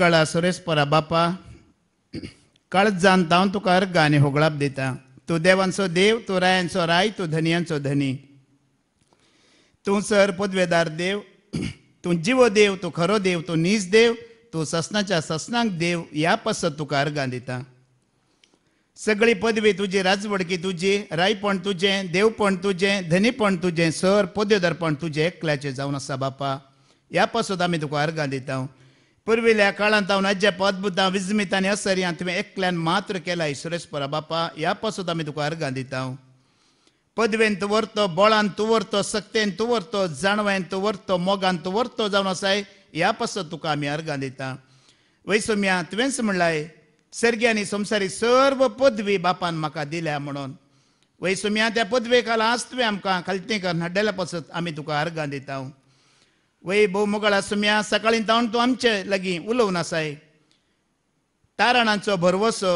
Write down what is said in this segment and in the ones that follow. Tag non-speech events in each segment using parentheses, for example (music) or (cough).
गळा सुरेश बापा कळत जाणता तुका अर्ग गाणे होगळाप देता तू देवांचो देव तू रायांचो राय तू धनयांचो धनी तू सर पदवेदार देव तू जीवो देव तू खरो देव तू नीज देव तू ससनाच्या ससनांक देव या पस तुका अर्गां दिता सगळी पदवी तुजी राजवडकी तुजी रायपण तुझे देवपण तुझे धनीपण तुझे सर पदवेदारपण तुझे एकल्याचे जावन असा बापा या पसत आम्ही तुका अर्गां दिता ಪೂರ್ವಿಲೆ हांव ಅವನ ಅಜ್ಜಪ್ಪ ಅದ್ಭುತ ವಿಜ್ಮಿತಾನೆ ಅಸರಿ तुवें एकल्यान मात्र ಕೇಲ ಈ बापा ह्या पासून आमी तुका ಮಿದುಕು दिता पदवेन तूं व्हरतो बोळान तूं व्हरतो सक्तेन तूं व्हरतो जाणवेन तूं व्हरतो मोगान तूं व्हरतो जावन आसाय ह्या पासून तुका आमी अर्गां दिता वैसम्या तुवेंच म्हणलाय सर्गी आनी संवसारी सर्व पदवी बापान म्हाका दिल्या म्हणून वैसम्या त्या पदवे खाला आज तुवें आमकां खालती कर हाडलेल्या पासत आमी तुका अर्गां दिता ವೈ ಭೌಮುಗಳ ಸುಮ್ಯಾ सकाळी ತಾವಣ तूं आमचे लागीं उलोवन आसाय तारणांचो भरवसो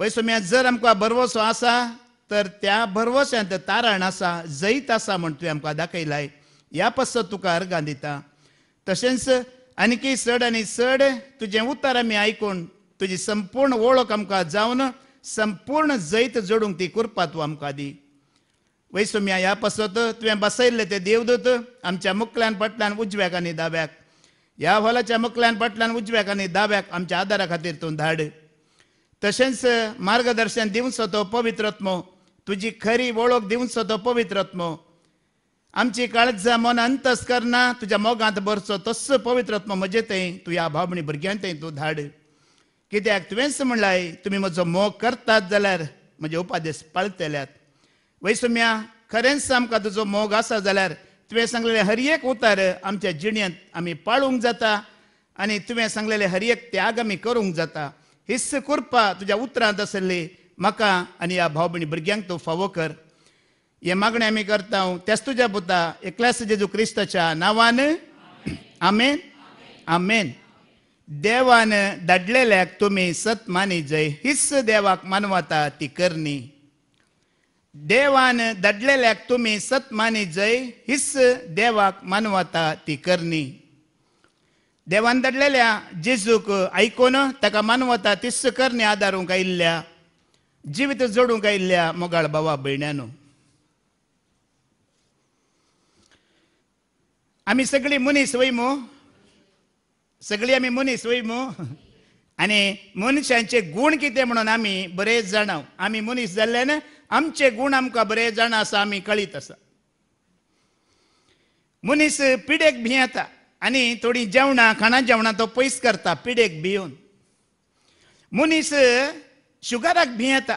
वै सुम्या जर आमकां भरवसो आसा तर त्या भरवोस्यांत तारण आसा जैत आसा म्हण तुवें आमकां दाखयलाय ह्या पसत तुका अर्गां दिता तशेंच आनीकय चड आनी चड तुजें उतार आमी आयकून तुजी संपूर्ण ओळख आमकां जावन संपूर्ण जैत जोडूंक ती करपा तूं आमकां दी वैसुम्या ह्या पसत तुवें बसयल्ले ते देवदूत आमच्या मुखल्यान पटल्यान उजव्याक आनी दाब्याक ह्या हॉलाच्या मुखल्यान पटल्यान उजव्याक आनी दाव्याक आमच्या आदारा खातीर तूं धाड तशेंच मार्गदर्शन दिवचो तो पवित्रत्मो तुजी खरी वळख दिवचो तो पवित्रत्मो आमची काळजा मन अंतस करना तुज्या मोगांत भरचो तस्सो पवित्रत्म म्हजे थंय तूं ह्या भावणी भुरग्यां थंय तूं धाड कित्याक तुवेंच म्हणलाय तुमी म्हजो मोग करतात जाल्यार म्हजे उपादेश पाळतल्यात वैसम्या खरेंच आमकां तुजो मोग आसा जाल्यार तुवें सांगलेले हर एक उतार आमच्या जिणेंत आमी पाळूंक जाता आनी तुवें सांगलेले हर एक त्याग आमी करूंक जाता हिस्स कुर्पा तुज्या उतरांत आसली म्हाका आनी ह्या भाव भयणी भुरग्यांक तूं फावो कर हे मागणें आमी करता त्याच तुज्या पुता एकल्यास जेजू क्रिस्ताच्या नांवान आमेन आमेन देवान दाडलेल्याक तुमी मानी जय हिस्स देवाक मानवता ती करनी देवान दडलेल्याक तुम्ही माने जय हिस्स देवाक मानवता ती करणी देवान दडलेल्या जिजूक ऐकून ताका मानवता तिस्स करणी आदारूंक आयिल्ल्या जिवीत जोडूंक आयिल्ल्या मोगाळ भावा भयण्यानो आम्ही सगळी मनीस वयमो सगळी आम्ही मनीस वयमो (laughs) आणि मनशांचे गुण कितें म्हणून आम्ही बरेच जाणव आम्ही मनीस जाल्ल्यान आमचे गूण आमकां बरे जाण आसा आमी कळीत आसा मनीस पिडेक भियेता आनी थोडी जेवणां खाणा जेवणां तो पयस करता पिडेक भियोन मनीस शुगराक भियेता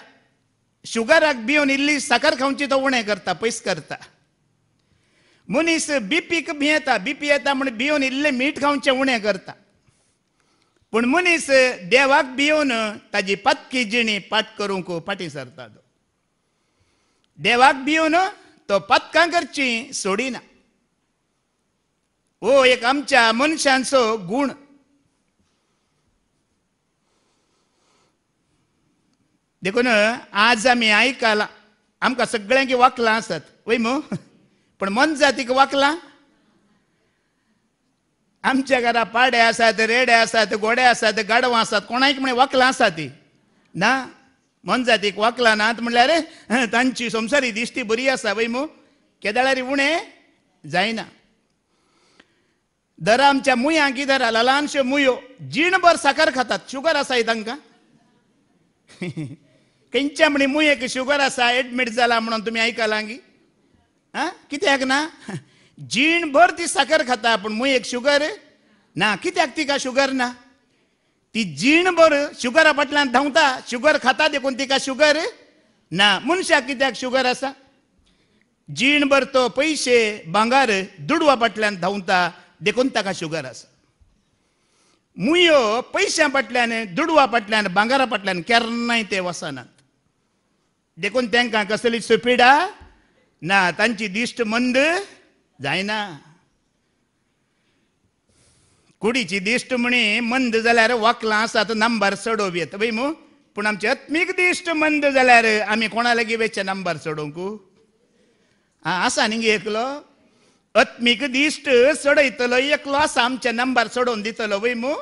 शुगराक भियोन इल्ली साखर खावची तो उणें करता पयस करता मनीस बीपीक भियेता बीपी येता म्हण भियोन इल्लें मीठ खावचें उणें करता पूण मनीस देवाक भियोन ताजी पातकी जिणी पाट करूंक पाटी सरता तो देवाक भिवन तो पत्कां करची सोडिना हो एक आमच्या मनशांचो गुण देखून आज आम्ही आयकलां आमकां सगळ्यांक वाकलां आसात वय मो पण मन जातीक वाकलां आमच्या घरा पाडे आसात रेडे आसात गोडे आसात गाडवां आसात कोणाक म्हण वाकलां आसा ती ना मन जातीक वाकला नात म्हणल्यार तांची संसारी दिश्टी बरी आसा वैमो मू केदाळारी उणें जायना दर आमच्या मुयां कितें राहला ल्हानश्यो मुयो जीणभर साखर खातात शुगर आसा तांकां खंयच्या म्हणी मुयेक शुगर आसा एडमीट जाला म्हणून तुमी आयकलां गी आं कित्याक ना जीणभर ती साखर खाता पूण मुयेक शुगर ना कित्याक तिका शुगर ना ती जीण बर शुगरा फाटल्यान धांवता शुगर खाता देखून तिका शुगर ना मनशाक कित्याक शुगर आसा जीणभर तो पयशे भांगार दुडवा फाटल्यान धांवता देखून ताका शुगर आसा मुयो पयशां फाटल्यान दुडवा फाटल्यान भांगारा फाटल्यान केन्नाय ते वसनात देखून तांकां कसली सुपिडा ना तांची दिश्ट मंद जायना कुडीची म्हणी मंद जाल्यार वकलां आसात नंबर चडोव येत बाई मू पूण आमची आत्मीक दिश्ट मंद जाल्यार आमी कोणा लागीं वेचे नंबर चडोवंक आं आसा न्ही एकलो आत्मीक दिश्ट चडयतलो एकलो आसा आमचे नंबर चडोवन दितलो वय मू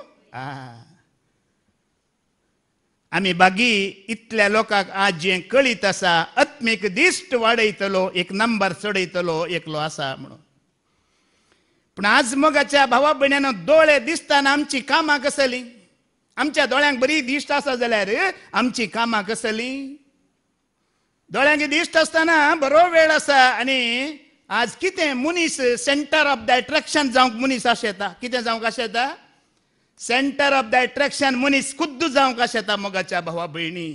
आमी बागी इतल्या लोकांक आज जे कळीत आसा आत्मीक दिश्ट वाडयतलो एक नंबर चडयतलो एकलो आसा म्हणून पण मोगाच्या भावा भयण्यान दोळे दिसताना आमची कामां कसली आमच्या दोळ्यांक बरी दिश्ट आसा जाल्यार आमची कामां कसली दोळ्यांक दिश्ट आसतना बरो वेळ आसा आनी आज कितें मुनीस सेंटर ऑफ द अट्रॅक्शन जावंक मुनीस अशें येता कितें जावंक येता सेंटर ऑफ द अट्रॅक्शन मनीस खुद्द जावंक आशें येता मोगाच्या भावा भयणी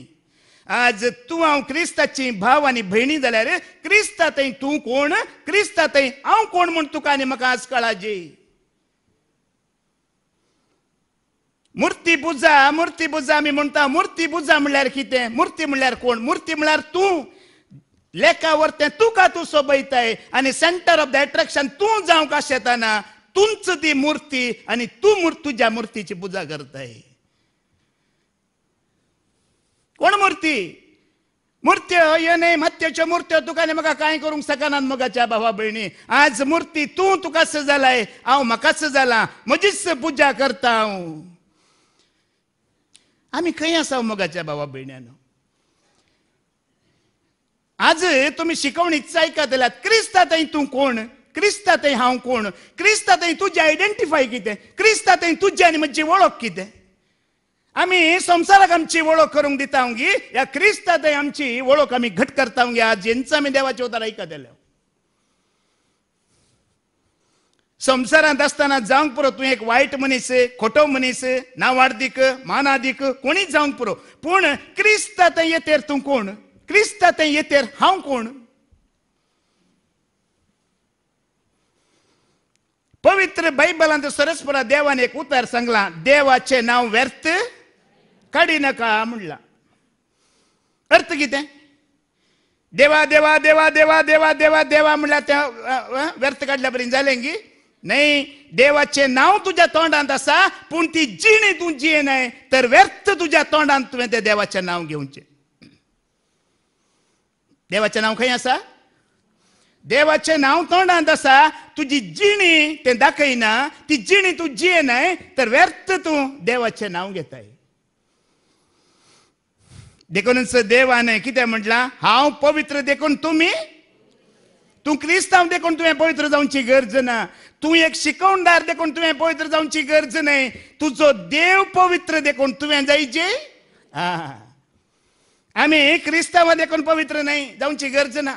आज तू हांव क्रिस्ताची भाव आनी भयणी जाल्यार क्रिस्ता थंय तूं कोण क्रिस्ता थंय हांव कोण म्हूण तुका आनी म्हाका आज कळाजी मूर्ती पुजा मूर्ती पुजा आमी म्हणटा मूर्ती पुजा म्हणल्यार कितें मूर्ती म्हणल्यार कोण मूर्ती म्हणल्यार तूं लेखावर तें तुका तूं सोबयताय आनी सेंटर ऑफ द एट्रॅक्शन तूं जावंक येताना तुमच ती मूर्ती आनी तूं तुज्या मूर्तीची पुजा करताय कोण मूर्ती मूर्त्य ये नाही मत्त्याच्या मूर्त्यो तुका म्हाका काय करूंक सकानात मोगाच्या भावा भयणी आज मूर्ती तू तुका झालाय हांव म्हाका सजाला म्हजीच पूजा करता हांव आमी खंय आसा मोगाच्या भावा भयण्यान आज तुम्ही शिकवणीच ऐकत आल्यात क्रिस्ता ताई तू कोण क्रिस्ता ताई हांव कोण क्रिस्ता ताई तुझी आयडेंटिफाय कितें क्रिस्ता ताई तुजी आनी म्हजी वळख कितें आमी संवसाराक आमची वळख करूंक दिता गी ह्या क्रिस्तांत आमची वळख आमी घट करता गी आज जेंचं आमी देवाचे उतार आयकतले संसारात असताना जावंक पुरो तू एक वायट मनीस खोटो मनीस नावार्दीक मानादीक कोणीच जावंक पुरो पूण क्रिस्तांत येतेर तू कोण क्रिस्तांत येतेर हांव कोण पवित्र बैबलांत सरस्परा देवान एक उतार सांगला देवाचे नाव व्यर्थ काढी नका म्हणला अर्थ किती देवा देवा देवा देवा देवा देवा देवा म्हणला त्या व्यर्थ काढल्यापर्यंत गी नाही देवाचे नाव तुझ्या तोंडात असा पण ती जिणी जिये नाही तर व्यर्थ तुझ्या तोंडात तुम्ही त्या देवाचे नाव घेऊनचे देवाचे नाव खंय असा देवाचे नाव तोंडात असा तुझी जिणी ते दाखयना ती जिणी तू जिये नाही तर व्यर्थ तू देवाचे नाव घेताय देखूनच देवाने कितें म्हटला हांव पवित्र देखून तुमी तूं क्रिस्तांव देखून तुवें पवित्र जावची गरज ना तूं एक शिकवणदार देखून तुवें पवित्र जावची गरज न्हय तुजो देव पवित्र देखून तुवें जायची आमी क्रिस्तांवां देखून पवित्र न्हय जावची गरज ना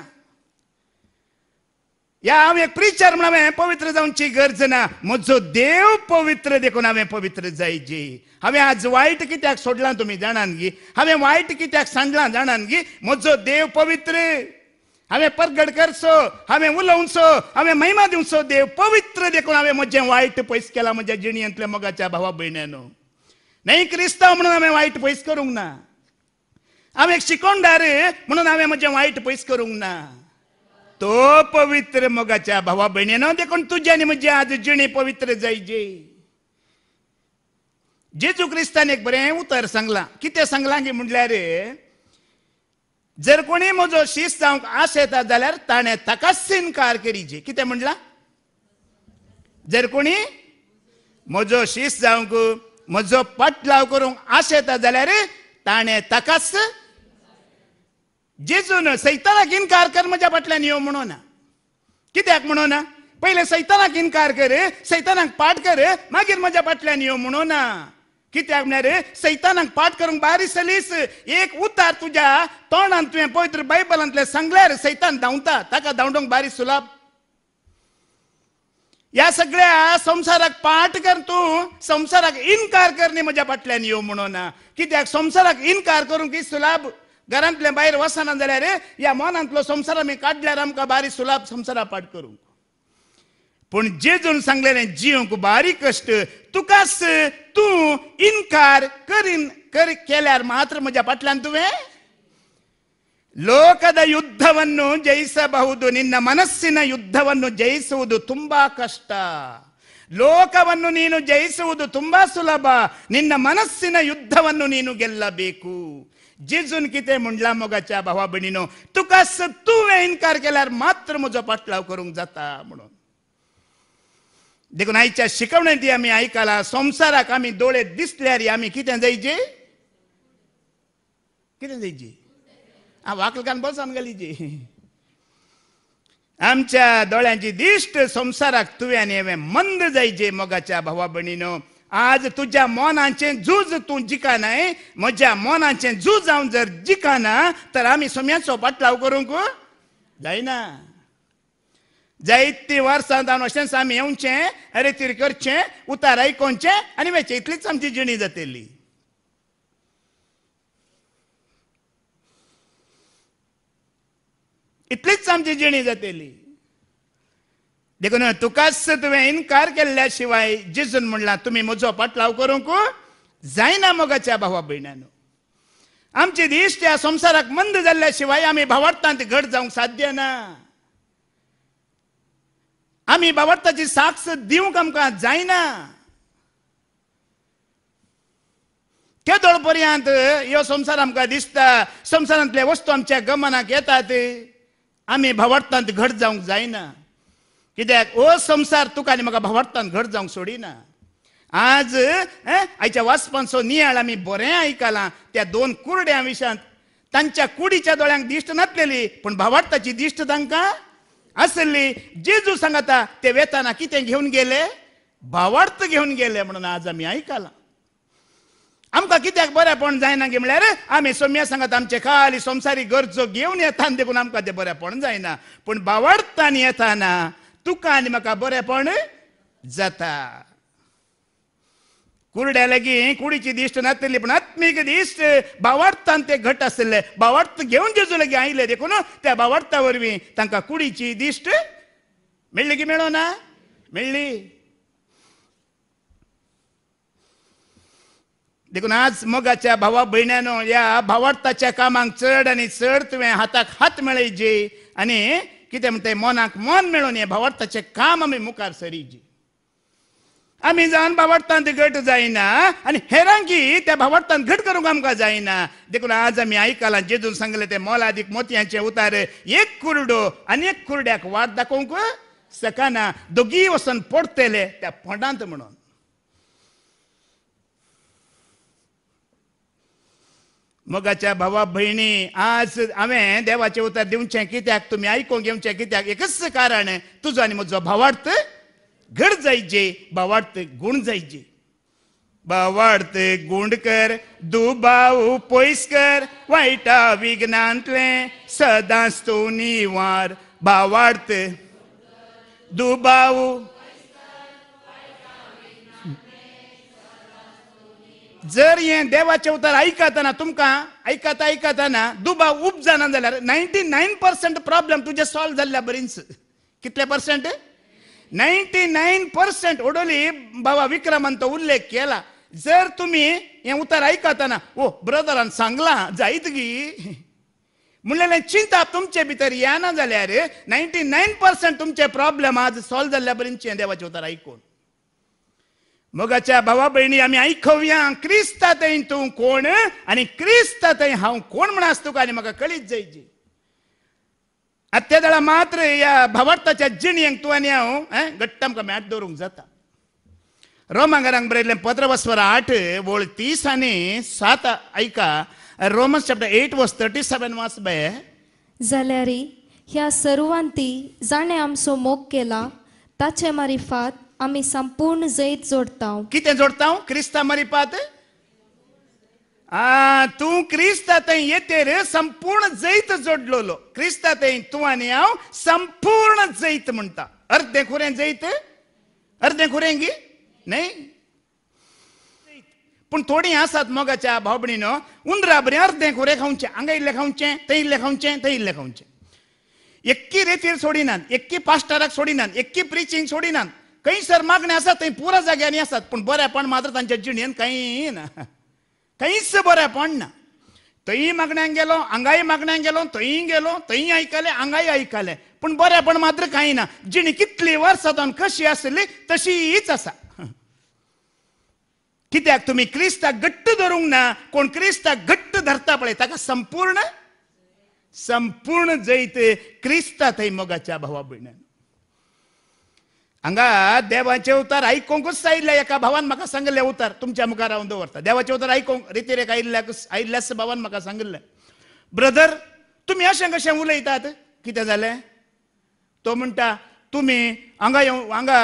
या प्रिचर म्हण हांवें पवित्र जाऊंची गरज ना म्हजो देव पवित्र देखून हांवें पवित्र जायची हांवें आज वायट कित्याक सोडलां तुमी जाणान गी हांवें वायट कित्याक सांडलां जाणान गी म्हजो देव पवित्र हांवें परगड करचो हांवें उलोवचो हांवें महिमा दिवचो देव पवित्र देखून हांवें म्हजें वायट पयस केलां म्हज्या जिणयेंतल्या मोगाच्या भावा भयण्यानो नाही क्रिस्तांव म्हणून हांवें वायट पयस करूंक ना हांवें शिकोणदार म्हणून हांवें म्हजें वायट पयस करूंक ना तो पवित्र मोगाच्या भावा ना देखून आणि म्हणजे आज जिणे पवित्र जायचे जेजू क्रिस्तान एक बरे उतर सांगला कितें सांगला की रे जर कोणी म्हजो शीस जावंक आस येता जाल्यार ताणें ताकाच सिनकार करीचे कितें म्हटला जर कोणी म्हजो शीस जावंक म्हजो पटलाव करूंक आस येता जाल्यार ताणें ताकाच जेजून सैतानाक इन्कार कर म्हज्या फाटल्यान यो म्हणोना कित्याक म्हणोना पहिले सैतानाक इन्कार कर सैतानाक पाठ कर मागीर म्हज्या फाटल्यान यो म्हणोना कित्याक म्हणल्यार सैतानाक पाठ करूंक बारीक सलीस एक उतार तुज्या तोंडान तुवें पवित्र बायबलांतले सांगल्यार सैतान धांवता ताका धांवडोंक बारीक सुलाब ह्या सगळ्या संसाराक पाठ कर तूं संसाराक इन्कार कर न्ही म्हज्या फाटल्यान यो म्हणोना कित्याक संसाराक इन्कार करूंक ही सुलाब ગરંતલે બહાર વસન અંદર રે યા મોનંતલો સંસાર મે ಬಾರಿ રમકા બારી ಪಾಡ್ સંસાર પાટ કરું પણ જે જણ इनकार करीन केल्यार मात्र ಲೋಕದ ಯುದ್ಧವನ್ನು ಜಯಿಸಬಹುದು ನಿನ್ನ ಮನಸ್ಸಿನ ಯುದ್ಧವನ್ನು ಜಯಿಸುವುದು ತುಂಬಾ ಕಷ್ಟ ಲೋಕವನ್ನು ನೀನು ಜಯಿಸುವುದು ತುಂಬಾ ಸುಲಭ ನಿನ್ನ ಮನಸ್ಸಿನ ಯುದ್ಧವನ್ನು ನೀನು ಗೆಲ್ಲಬೇಕು जिजून कितें म्हणला मोगाच्या भावा भयणीनो तुका तुवें इन्कार केल्यार मात्र म्हजो पाटलाव करूंक जाता म्हणून देखून आयच्या ती आमी आयकलां संवसाराक आमी दोळे दिसल्यार आमी कितें जायचे कितें जायचे आ वाकलकान बसान गेली जी आमच्या दोळ्यांची दिश्ट संवसाराक तुवें आनी हांवें मंद जायचे मोगाच्या भावा भयणीनो आज तुझ्या मोनांचे झूज तू जिकाना म्हज्या मोनांचे झूज हांव जर जिकाना तर आम्ही सोम्याचो पाटलाव करूंक जायना जायती वर्सां जावन अशेंच आमी येवचें रेतीर करचें उतार आयकोनचें आनी वेचें इतलीच आमची जिणी जातली इतलीच आमची जिणी जातली देखून तुकाच तुवें इन्कार केल्ल्या शिवाय जिजून म्हणला तुम्ही म्हजो पाटलाव करूंक जायना मोगाच्या भावा भयणान आमची दिश्ट ह्या संसाराक मंद जाल्ल्या शिवाय आमी भावार्थांत घट जावंक साध्य ना आमी भावार्थाची साक्ष दिवंक आमकां जायना केदोळ पर्यंत ह्यो संसार आमकां दिसता संसारांतले वस्तू आमच्या गमनाक येतात आमी भावार्थांत घट जावंक जायना कित्याक ओ संसार तुका आनी म्हाका भावार्थान घट जावंक सोडिना आज आयच्या वाचपांचो नियाळ आमी बरें आयकलां त्या दोन कुरड्यां विशांत तांच्या कुडीच्या दोळ्यांक दिश्ट नासलेली पूण भावार्थाची दिश्ट तांकां आसली जेजू सांगता ते वेताना कितें घेवन गेले भावार्थ घेवन गेले म्हणून आज आमी आयकलां आमकां कित्याक बरेपण जायना गे म्हळ्यार आमी सोम्या सांगात आमचे खाली संवसारी गरजो घेवन येता देखून आमकां तें बरेपण जायना पूण आनी येताना तुका आनी म्हाका बरेंपण जाता कुर्ड्या लागीं कुडीची दिश्ट नातली पण आत्मीक दिश्ट भावार्थान ते घट आसले भावार्थ घेवन जेजू लागीं आयले देखून त्या भावार्था वरवीं तांकां कुडीची दिश्ट मेळ्ळी की मेळो ना मेळ्ळी देखून आज मोगाच्या भावा भयण्यानो ह्या भावार्थाच्या कामांक चड आनी चड तुवें हाताक हात मेळयची आनी कितें म्हणटा मोनाक मन मेळून हे भावार्थाचें काम आमी मुखार सरीजी आमी जावन भावार्थांत घट जायना आनी हेरांकी त्या भावार्थांत घट करूंक आमकां जायना देखून आज आमी आयकलां जेजून सांगलें तें मोलादीक मोतयांचे उतार एक कुर्डो आनी एक कुर्ड्याक वाट दाखोवंक सकाना दोगी वसून पडटले त्या पोंडांत म्हणून मोगाच्या भावा बहिणी आज हांवें देवाचें उतर दिवचें कित्याक तुमी आयकूंक घेवचें कित्याक एकच कारण तुजो आनी म्हजो भावार्थ घड जायचे भावार्थ गुण जायचे भावार्थ गुंड कर दुबाऊ पयस कर वायटा विज्ञानतले सदांच तूं निवार भावार्थ दुबाऊ जर हे देवाचे उतार ऐकताना तुमका ऐकता ऐकताना दुबा उप जाणार जाल्यार नायन्टी नायन पर्सेंट प्रॉब्लेम तुझे सॉल्व जाल्ल्या बरीच कितले पर्सेंट नायन्टी नाईन पर्सेंट ओडोली बाबा विक्रमांत उल्लेख केला जर तुम्ही हे उतार ऐकताना ओ ब्रदरान सांगला जायत गी म्हणलेले चिंता तुमचे भितर येना जाल्यार नायन्टी नायन पर्सेंट तुमचे प्रॉब्लेम आज सॉल्व जाल्ल्या बरीचे देवाचे उतार ऐकून मोगाच्या भावा बहिणी आम्ही ऐकव्या क्रिस्ता थंय तूं कोण आणि क्रिस्ता थंय हा कोण म्हण आस तुका आनी म्हाका कळीत जायची आत्या मात्र ह्या भावार्थाच्या जिणी तूं आनी हांव घट्ट आमकां मॅट दवरूंक जाता रोमांगारांक बरयल्लें पत्र वस्वर आठ वळ तीस आणि सात ऐका Romans chapter eight verse thirty seven वाचबे जाल्यार ह्या सर्वांती जाणे आमचो मोग केला ताचे मारिफात અમે સંપૂર્ણ જૈત જોડતા હું કીતે જોડતા હું ક્રિષ્તા મારી પાતે આ તું ક્રિષ્તા તૈ એ તેરે સંપૂર્ણ જૈત જોડલોલો ક્રિષ્તા તૈ તું અન્યાવ સંપૂર્ણ જૈત મંતા અર્ધ દેખુર એ જૈત અર્ધ દેખુર હેગી નહીં પણ થોડી આસાત મોગાચા બાબડીનો ઉંદરા બર અર્ધ દેખુર એ ખાઉં છે અંગૈ લખાઉં છે તૈ લખાઉં છે તૈ લખાઉં છે એકકી રીતિ છોડી નાન એકકી પાંચ તારાક છોડી નાન એકકી પ્રીચિંગ છોડી નાન काही सर मागणे असतात थंय पुरा जाग्यांनी आसात पूण पण मात्र त्यांच्या जिणेन काही ना काहीच बरेपण ना थंय मागण्यांक गेलो अंगाई मागण्यांक गेलो थंय गेलो थंय आयकलें आंगाय आयकलें पूण बरेपण मात्र काही ना जिणी कितली दोन कशी असली तशीच असा कित्याक तुम्ही क्रिस्ताक घट्ट धरूंक ना कोण क्रिस्ताक घट्ट धरता पळय ताका संपूर्ण संपूर्ण जैत क्रिस्ता थंय मोगाच्या भावा भयण हंगा देवाचे उतार आयकोंकूच आयिल्ल्या एका भावान म्हाका सांगले उतार तुमच्या मुखार हांव दवरता देवाचे उतार आयकोंक रितीरेक आयल्या आयिल्ल्याच भावान म्हाका सांगले ब्रदर तुमी अशें कशें उलयतात कितें जालें तो म्हणटा तुमी हांगा येवन हांगा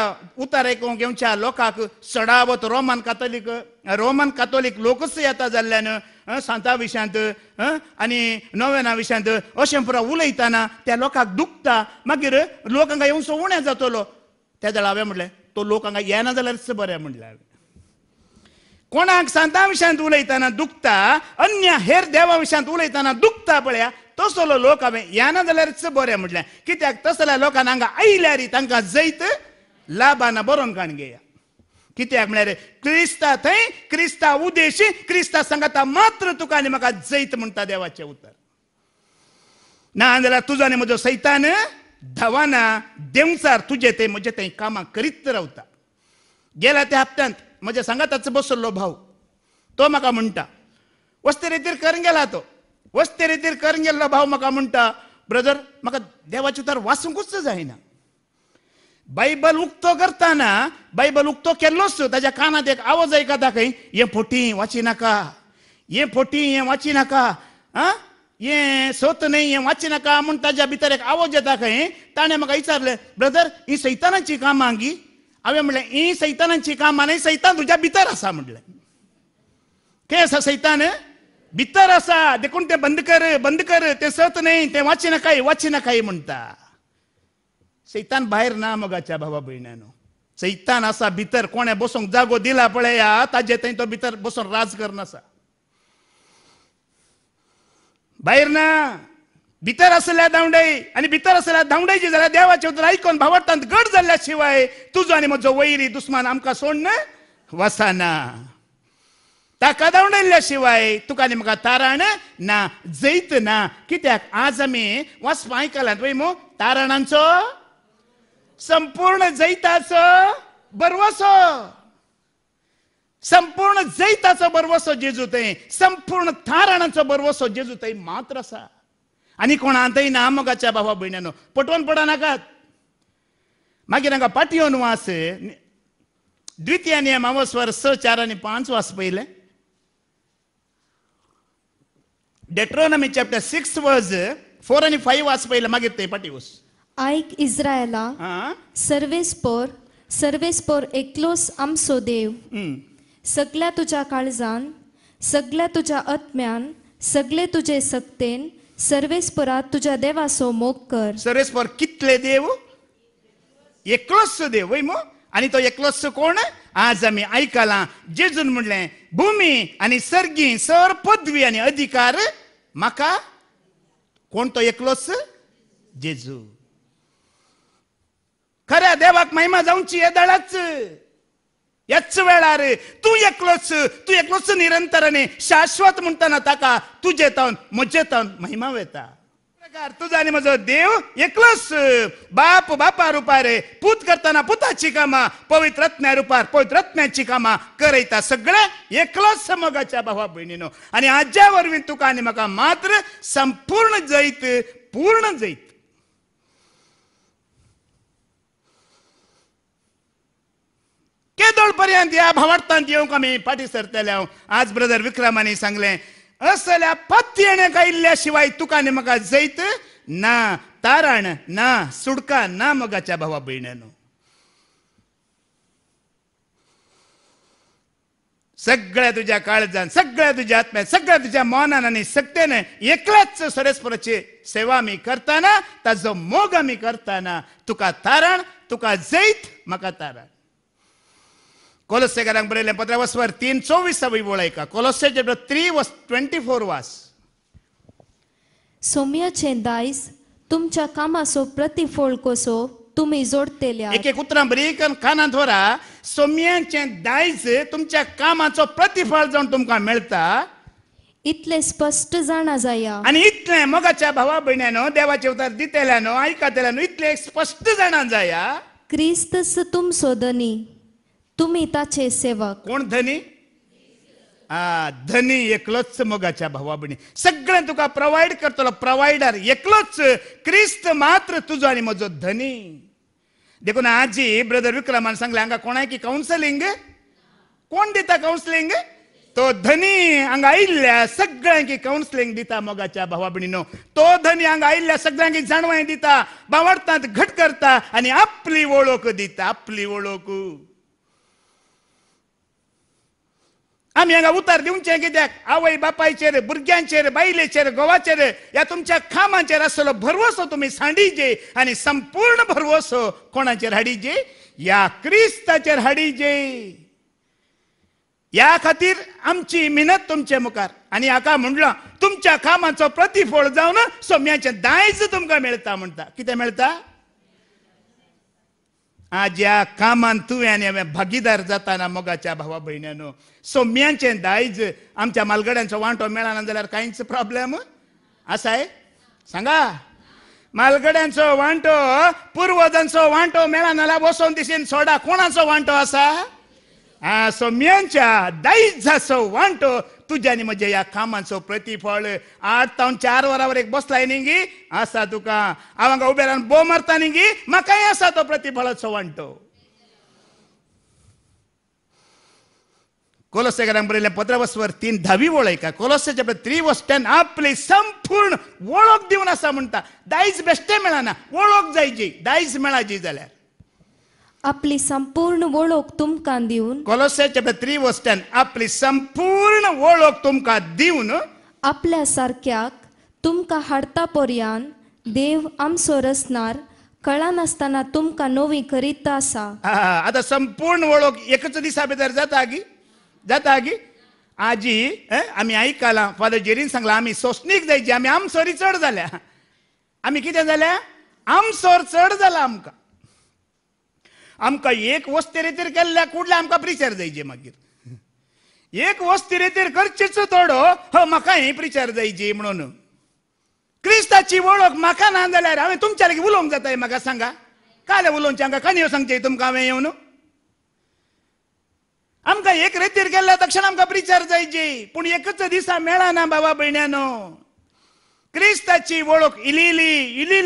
उतार आयकोंक येवच्या लोकांक सडावत रोमन कातोलीक रोमन कातोलीक लोकच येता जाल्ल्यान सांता विशांत आनी नव्याना विशांत अशें पुरा उलयताना त्या लोकांक दुखता मागीर लोक हांगा सो उणें जातलो त्या हांवें म्हणलें तो लोक हांगा येना जाल्यार बरें म्हणलें हांवें कोणाक सांता विशांत उलयतना दुखता अन्य हेर देवा विशांत उलयतना दुखता पळया तसलो लोक हांवें येना जाल्यारच बरें म्हटलें कित्याक तसल्या लोकांना हांगा आयल्यार तांकां जैत लाबाना बरोवन काण घेया कित्याक म्हळ्यार क्रिस्ता थंय क्रिस्ता उदेशी क्रिस्ता सांगता मात्र तुका आनी म्हाका जैत म्हणटा देवाचें उतर ना जाल्यार तुजो आनी म्हजो सैतान धवाना देवसार तुझे ते म्हणजे ते कामा करीत रावता गेला त्या हप्त्यांत म्हज्या संगाताचो बसलो भाऊ तो म्हाका म्हणटा वस्ते रेतीर करून गेला तो वस्ते रेतीर करून गेल्लो भाव म्हाका म्हणटा ब्रदर म्हाका देवाचे उतार वाचूंकूच जायना बायबल उक्तो करताना बायबल उक्तो केल्लोच ताज्या कानात एक आवाज ऐकता खंय ये फोटी वाची नाका हे फोटी हे वाची नाका ये सोत नाही हे वाची नका म्हणून ताज्या भितर एक आवाज येता खंय ताणें म्हाका विचारलें ब्रदर ही सैतानाची कामां गी हांवें म्हणलें ही सैतानाची कामां नाही सैतान तुज्या भितर असा म्हणलें खंय असा सैतान भितर असा देखून ते बंद कर बंद कर ते सत नाही ते वाची नका वाची नका म्हणटा सैतान भायर ना मगाच्या भावा भयणानो सैतान असा भितर कोणे बसूंक जागो दिला पळया ताजे थंय तो भितर बसून राज करनासा बाहेर ना भितर असल्या धावंडय आणि भितर असल्या धावंडयची जरा देवाचे उतर ऐकून भावतांत घट झाल्याशिवाय शिवाय तुजो आनी म्हजो वैरी दुस्मान आमकां सोडन वसाना ताका धावंडयल्ल्या शिवाय तुका आनी म्हाका तारण ना जैत ना कित्याक आज आमी वचप आयकलां पळय मो तारणांचो संपूर्ण जैताचो बरवसो संपूर्ण ಸಂಪೂರ್ಣ ಜೈತಾಸ ಭರವಸೋ संपूर्ण संपूर्ण ತಾರಣಾचो भरवसो आहे मात्र आसा आनी कोणांतय ना मगाच्या भावा भयणांनो पटवून नाकात मागीर हांगा पाटयोन वास द्वितीय नियमावो स्वर स चार आनी पांच वास पहिले Deuteronomy chapter six verse four आणि फाईव्ह वास पहिले मागीर ते फाटी वस आयक इस्रायला सर्वेस्पोर सर्वेस्पोर एकलोस आमचो देव सगळ्या तुझ्या काळजान सगळ्या तुझ्या आत्म्यान सगळे तुझे सक्तेन सर्वेस्परात तुझ्या देवासो मोग कर सर्वेस्पर कितले देव एकलोच देव वैमो मो आणि तो एकलोच कोण आज आम्ही ऐकाला जेजून म्हणले भूमी आणि सर्गी सर पदवी आणि अधिकार माका कोण तो एकलोच जेजू खऱ्या देवाक महिमा जाऊची हे याच वेळार तूं एकलोच तूं एकलोच निरंतरणे शाश्वत म्हणताना ताका तुजे तन महिमा वेता प्रकार तुजो आनी म्हजो देव एकलोच बाप बापा रुपार पूत करताना पुताची कामा पवित्र रत्न्या रुपार पवित्र रत्न्याची कामा करयता सगळें एकलोच समगाच्या भावा भयणीनो आनी हाज्या वरवीं तुका आनी म्हाका मात्र संपूर्ण जैत पूर्ण जैत पर्यंत या भावार्थांत येवंक आमी फाटी सरतले आज ब्रदर विक्रमानी सांगले असल्या पत्येने गायल्या शिवाय तुका न्ही म्हाका जैत ना तारण ना सुडका ना मगाच्या भावा भयणेनो सगळ्या तुझ्या काळजान सगळ्या तुझ्या आत्म्यात सगळ्या तुझ्या मानान आणि सक्तेने एकलाच सरेस्पराची सेवा मी करताना ताजो मोग मी करताना तुका तारण तुका जैत म्हाका तारण కొలస్సెగరం బడేలే పత్ర వస్వర్ तीन चोवीस అవి బోళైక కొలస్సె జబ్ थ्री వస్ ट्वेंटी फोर वास सोम्याचे दायज तुमच्या कामाचो प्रतिफळ कसो तुम्ही जोडतेल्या एक एक उतरां बरीक खाना धरा सोम्यांचे दायज तुमच्या कामाचो प्रतिफळ जावन तुमकां मेळटा इतले स्पष्ट जाणा जाया आणि इतले मगाच्या भावा भयण्यानो देवाचे उतार दितेल्यानो ऐकातेल्यानो इतले स्पष्ट जाणा जाया क्रिस्तस तुम सोदनी त्याचे सेवा कोण धनी आ धनी एकलोच मोगाच्या भावाबणी सगळें तुका प्रोवायड करतलो प्रोवायडर एकलोच क्रिस्त मात्र तुजो आणि म्हजो धनी देखून आजी ब्रदर विक्रमान सांगले हांगा की काउन्सलिंग कोण दिता काउन्सलिंग तो धनी हांगा आयिल्ल्या सगळ्यांकी काउन्सलिंग दिता मोगाच्या भावा नो तो धनी हांगा आयिल्ल्या सगळ्यांक जाणवाय दिता बावडतात घट करता आणि आपली वळख दिता आपली वळख आम्ही हांगा उतार दिवचे कित्याक आवय बापायचेर भुरग्यांचेर बायलेचेर घोवाचेर या तुमच्या कामांचेर असलो भरवसो तुमी सांडीजे आणि संपूर्ण भरवसो कोणाचेर हाडीजे या क्रिस्ताचेर हाडीजे या खातीर आमची मेहनत तुमचे मुखार आणि हाका म्हणलं तुमच्या कामाचो प्रतिफळ जावन सोम्याचे दायज तुमकां मेळटा म्हणटा कितें मेळटा हा ज्या कामान तुवें हांवें भागीदार जाताना मोगाच्या भावा भयण्यान सोम्यांचे म्यांचे दायज आमच्या मालगड्यांचो वांटो मेळना जाल्यार कांयच प्रॉब्लेम आसाय सांगा मालगड्यांचो वांटो पूर्वजांचो वांटो मेळना जाल्यार वसोन दिसीन सोडा कोणाचो वांटो आसा सोम्यांच्या दायज जासो वांटो तुज्यानी म्हज्या या कामांचं प्रतिफळ आठ तावन चार वरावर एक बसलाय निंगी असा आसा तुका हांव हांगा उबे बो मारता न्ही मग म्हाकाय आसा तो सो वांटो कोलोसेकरांक बरयलें पत्रवस्वर तीन धावी का कोलोसेच्या कोलसेच्या थ्री वस्टॅन आपली संपूर्ण वळख देऊन आसा म्हणटा दायज बेस्टे मेळना ओळख जायची दायज मेळाची जाल्यार आपली संपूर्ण ओळख तुमका देऊन कोलोसेच्या त्री वस्त्यान आपली संपूर्ण ओळख तुमका देऊन आपल्या सारक्याक तुमका हाडता पर्यान देव आमचो रचणार नसताना तुमका नवी करीत आसा आता संपूर्ण ओळख एकच दिसा भितर जाता गी जाता आगी आजी आम्ही आयकला फादर जेरीन सांगला आम्ही सोसनीक जायची आम्ही आमसोरी चड जाल्या आम्ही कितें झाल्या आमसोर चड झाला आमका आमकां एक वस्त रेतीर केल्ल्या कुडल्या आमकां प्रिचार जायचे मागीर एक वस्त रेतीर करचीच तोडो हो म्हाका हे प्रिचार जायची म्हणून क्रिस्ताची वळख म्हाका ना जाल्यार हांवें तुमच्या लागीं उलोवंक जाता म्हाका सांगा काले उलोवचें आमकां काणयो सांगचे तुमकां हांवें येवन आमकां एक रेतीर गेल्ल्या तक्षण आमकां प्रिचार जायची पूण एकच दिसा मेळना बाबा भयण्यानो क्रिस्ताची वळख इली इली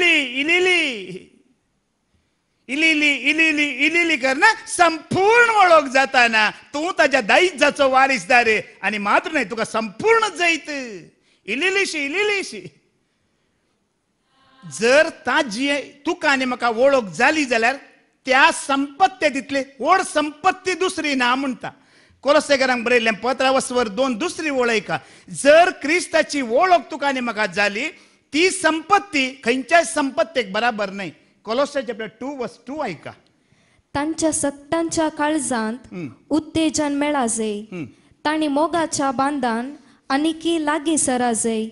संपूर्ण ओळख जाताना तू त्याच्या दाईच जाचो वारिसदार आणि मात्र नाही तुका संपूर्ण जायत इलिलिशी इलिलिशी जर ताजी तुका आणि मका ओळख जाली जाल्यार त्या संपत्ती तितले ओढ संपत्ती दुसरी ना म्हणटा कोलसेकरांक बरयल्लें पत्रावसवर दोन दुसरी ओळयका जर क्रिस्ताची ओळख तुका आनी म्हाका जाली ती संपत्ती खंयच्याय संपत्तेक बराबर नाही कोलोसे चॅप्टर टू वस टू आयका तांच्या सक्तांच्या काळजांत उत्तेजन मेळाजे ताणी मोगाच्या बांदान आणखी लागी सराजे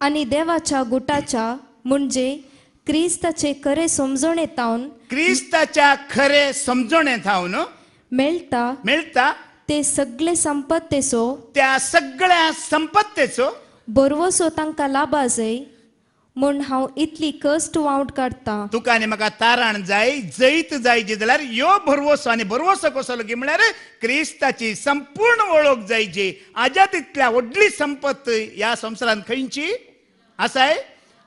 आणि देवाच्या गुटाच्या म्हणजे क्रिस्ताचे खरे समजणे तावन क्रिस्ताच्या खरे समजणे थावन मेळटा मेळटा ते सगळे संपत्तेचो त्या सगळ्या संपत्तेचो बरवसो तांकां लाभाजे म्हणून हांव इतली कस्ट वावट काडटा तुका आनी म्हाका तारण जाय जैत जायची जाल्यार यो भरवोसो आनी भरवोसो कसो गी म्हळ्यार क्रिस्ताची संपूर्ण वळख जायची हाज्या तितल्या व्हडली संपत्त ह्या संवसारान खंयची आसाय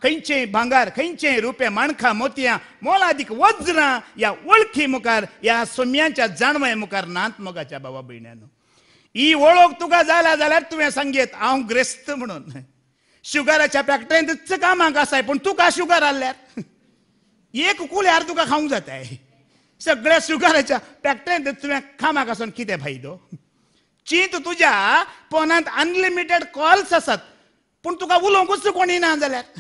खंयचें भांगार खंयचें रुपे माणखा मोतयां मोलादीक वज्रां ह्या वळखी मुखार ह्या सोम्यांच्या जाणवाय मुखार नात मोगाच्या बाबा भयण्यान ही ओळख तुका जाला जाल्यार तुवें सांगेत हांव ग्रेस्त म्हणून शुगराच्या फॅक्टरीन तुझं काम हांगा पूण तुका शुगर आल्यात एक कुल्यार तुका खावंक जाताय सगळ्या शुगराच्या फॅक्टरीन तुवें कामाक आसून कितें फायदो चीत तुज्या पोनांत अनलिमिटेड कॉल्स आसात पूण तुका उलोवंकूच कोणी ना जाल्यार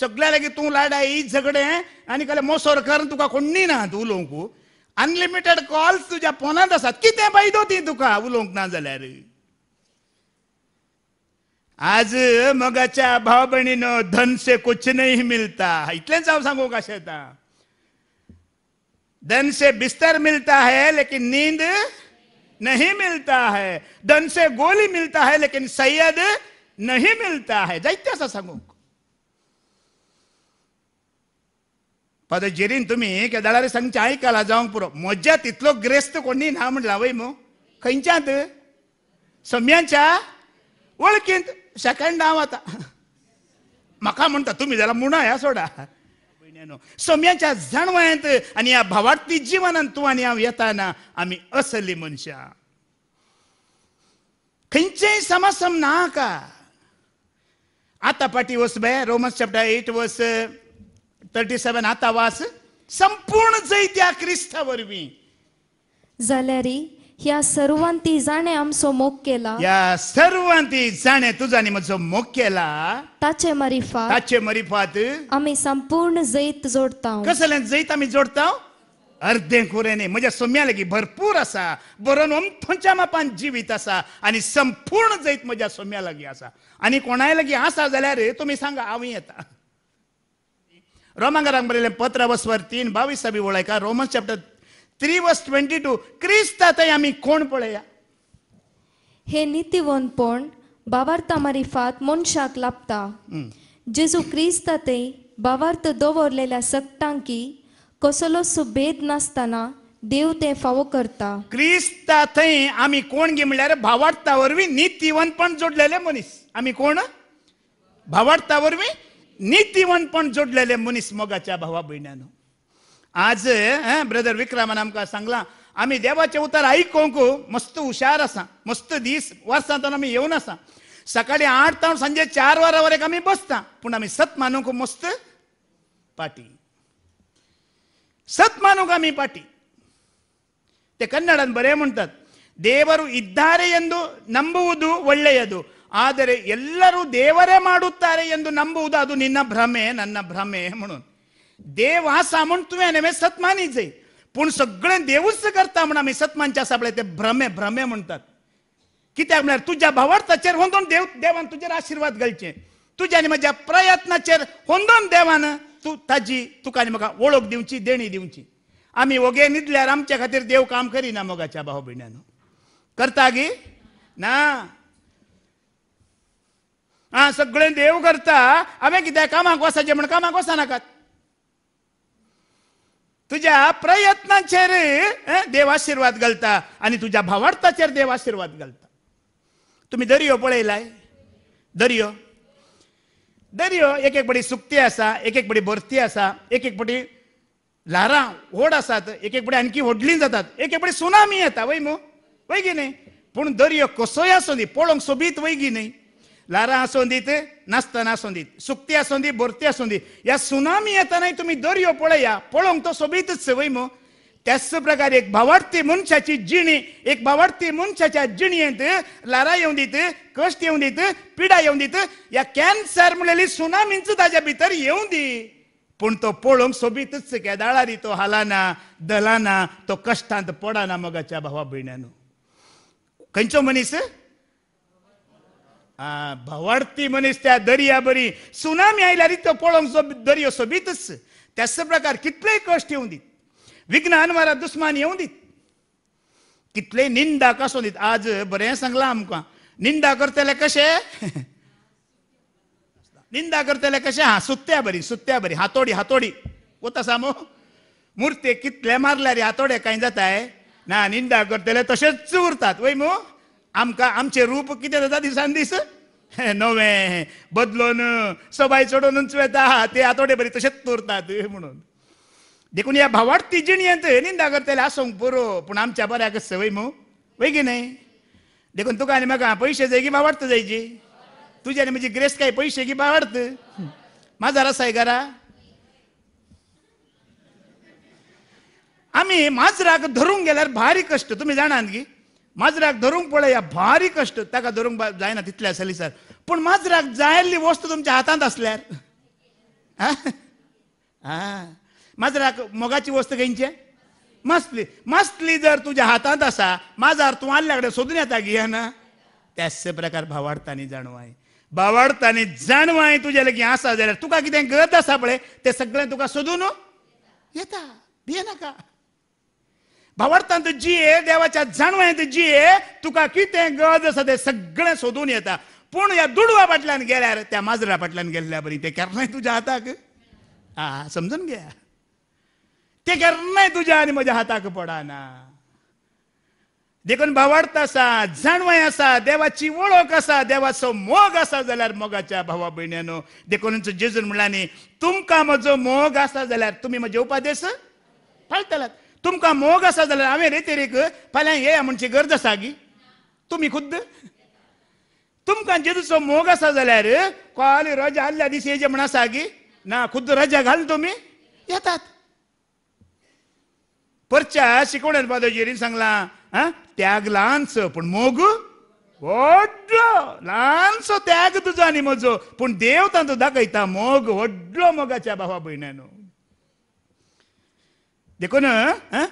सगळ्या लागीं तूं झगडे झगडें आनी मोसोर कर तुका कोणी ना उलोवंकू अनलिमिटेड कॉल्स तुज्या पोनांत आसात कितें फायदो ती तुका उलोवंक ना जाल्यार आज मगाच्या भाव बहिणीनं धन से कुछ नाही मिलता इतलेच जाऊ सांगू का शेता धन से बिस्तर मिलता है लेकिन नींद नहीं मिलता है धन से गोली मिलता है लेकिन सय्यद नहीं मिलता है जायते असं सांगू जिरीन तुम्ही के सांग सांगचे ऐकाला जावंक पुरो मज्जा तिथलो ग्रेस्त कोणी ना म्हणला वय मग खंयच्यात सम्यांच्या ओळखीत सेकंड हांव आतां म्हाका म्हणटा तुमी जाल्यार मुणा ह्या सोडा सोम्याच्या जाणवयांत आनी ह्या भावार्थी जीवनात तूं आनी हांव येताना आम्ही असली मनशा खंयचेय समासम नाका आतां पाटी बे Romans chapter eight verse thirty seven आतां वास संपूर्ण जैत्या क्रिस्ता वरवीं जाल्यारी या सर्वांती जाणे आमचो मोग केला या सर्वांती जाणे तुझा म्हजो मोग केला ताचे मरिफात ताचे मरिफात आम्ही संपूर्ण जैत जोडता कसले जैत आम्ही जोडता अर्धे खुरेने म्हणजे सोम्या लगी भरपूर असा बरोन थंयच्या मापान जीवित असा आणि संपूर्ण जैत म्हज्या सोम्या लगी असा आणि कोणाय असा आसा रे तुम्ही सांगा आम्ही येता रोमांगरांग बरेले पत्र बसवर तीन बावीस आहे का Roman chapter three verse twenty two क्रिस्त आमी कोण पळया हे नितिवंतपण बाबार्था मारिफात मनशाक लापता जेजू क्रिस्त ते बाबार्थ दवरलेल्या सक्तांकी कसलोसो भेद नासतना देव ते फावो करता क्रिस्ता थंय आम्ही कोण गे म्हणल्यार भावार्था वरवीं नितिवंतपण जोडलेले मनीस आम्ही कोण भावार्था वरवीं नितिवंतपण जोडलेले मनीस मोगाच्या भावा भयणानो आज ब्रदर विक्रम आमकां सांगलां आमी देवाचे उतर आयकूंक मस्त हुशार आसा मस्त दीस वर्सांतून आमी येवन आसा सकाळी आठ तावन सांजे चार वरां वरेक आमी बसता पूण आमी सत मानूंक मस्त पाटी मानूंक आमी पाटी ते कन्नडान बरें म्हणतात ದೇವರು ಇದ್ದಾರೆ ಎಂದು ನಂಬುವುದು ಒಳ್ಳೆಯದು ಆದರೆ ಎಲ್ಲರೂ ದೇವರೇ ಮಾಡುತ್ತಾರೆ ಎಂದು ನಂಬುವುದು ಅದು ನಿನ್ನ ಭ್ರಮೆ ನನ್ನ ಭ್ರಮೆ म्हणून देव आसा तुम्ही तुवें हांवें सत्मानीच आहे पण सगळे देवूच करता म्हणून आमी सत्मानच्या आसा ते भ्रमे भ्रमे म्हणतात कित्याक म्हळ्यार तुझ्या भावार्थाचेर होंदोन देव देवान तुजेर आशीर्वाद घालचे तुझ्या आणि म्हज्या प्रयत्नाचेर होंदोन देवान तू ताजी तुका आनी म्हाका ओळख दिवची देणी दिवची आम्ही ओगे न्हिदल्यार आमच्या खातीर देव काम करिना मोगाच्या भाऊ भयणान करता गी ना आ सगळे देव करता हांवें कित्याक कामाक वसाचे म्हण कामाक नाकात तुझ्या प्रयत्नाचे देवाशीर्वाद घालता आणि तुझ्या भावार्थाचे देवाशीर्वाद घालता तुम्ही दर्यो पळयलाय दर्यो दर्यो एक एक पटी सुक्ती असा एक एक पटी भरती असा एक एक पटी लारा व्हड आसात एक एक पटी आणखी व्हडलीं जातात एक एक पटी सुनामी येतात वै मग वैगी पण पण पूण दर्यो कसोय असो नाही पळोवंक सोबीत वैगी नाही लारा आसोंदीत असून नासोंदीत सुक्ती दी बोरती आसोंदी या सुनामी येतानाय तुम्ही यो पळया पळोवंक तो सोबीतच सवय मग त्याच प्रकारे एक भावार्थी मनशाची जिणी एक भावार्थी मनशाच्या जिणयेंत लारा येऊन दीत कष्ट येऊन दीत पिडा येऊन दीत या कॅन्सर म्हणलेली सुनामींच ताज्या भीतर येऊन दी पण तो पळोवंक सोबीतच दी तो हालाना दलाना तो कष्टांत पडाना मगाच्या भावा भयणानो खंयचो मनीस भवाडती मनीस त्या दर्या बरी सुनामी आयल्या रित तो पळोवंक सोबीत दर्यो सोबीतच त्याच प्रकार कितलेय कष्ट येवं दीत विघ्न मार दुस्मान येऊ दीत कितले निंदा कसो दीत आज बरें सांगला आमकां निंदा करतले कशे (laughs) निंदा करतले कशे हा सुत्या बरी सुत्त्या बरी हातोडी हातोडी वता सामो मुर्ते कितले मारल्या रे हातोडे कांय जाताय ना निंदा करतले तशेंच उरतात वय मू आमका आमचे रूप किती जाता दिसान दीस नवे बदलून सवाय चडोनच वेता ते आतोडे बरी तशेंच तोरतात म्हणून देखून या भावाट तिजिणयेंत निंदा करतले आसूंक पुरो पूण आमच्या बऱ्याक सवय मू वय की न्हय देखून तुका आनी म्हाका पयशे जाय की भावार्थ जायची तुझे आनी म्हजी ग्रेस काय पयशे की भावार्थ माजार आसाय घरा आमी माजराक धरूंक गेल्यार भारी कष्ट तुमी जाणात गी माजराक धरूंक पळय भारी कष्ट ताका धरूंक जायना तितल्या सर पूण माजराक जायल्ली वस्तू तुमच्या हातांत आसल्यार आं माजराक मोगाची वस्त खंयचे मस्तली मस्तली जर तुझ्या हातांत आसा माजार तूं आल्ल्या कडेन सोदून येता ना त्याच प्रकार भावार्थांनी जाणवाय भावार्थांनी जाणवाय तुजे लागीं आसा जाल्यार तुका कितें गत आसा पळय तें सगळें तुका सोदून येता भियेनाका भावार्थांत जिये देवाच्या जी जिये तुका कितें गज आसा तें सगळें सोदून येता पूण ह्या दुडवा फाटल्यान गेल्यार त्या माजरा फाटल्यान गेल्ल्या बरी तें केन्नाय तुज्या हाताक आ समजून घेया तें केन्नाय तुज्या आनी म्हज्या हाताक पडना देखून भावार्थ आसा जाणवाय आसा देवाची वळख आसा देवाचो मोग आसा जाल्यार मोगाच्या भावा भयण्यांनो देखून जेजून म्हणला न्ही तुमकां म्हजो मोग आसा जाल्यार तुमी म्हजे उपादेश फाळतलात तुमकां मोग आसा जाल्यार हांवें रेतेरेक फाल्यां येया म्हणची गरज आसा गी तुमी खुद्द तुमकां जेजूचो मोग आसा जाल्यार कॉल रजा आल्ल्या दीस येजे म्हण आसा गी ना खुद्द रजा घाल तुमी येतात परच्या शिकवण्यात बादोजेरीन सांगला हा त्याग ल्हानसो पूण मोग व्हडलो ल्हानसो त्याग तुजो आनी म्हजो पूण देव तांचो दाखयता मोग व्हडलो मोगाच्या भावा भयण्यानो देखून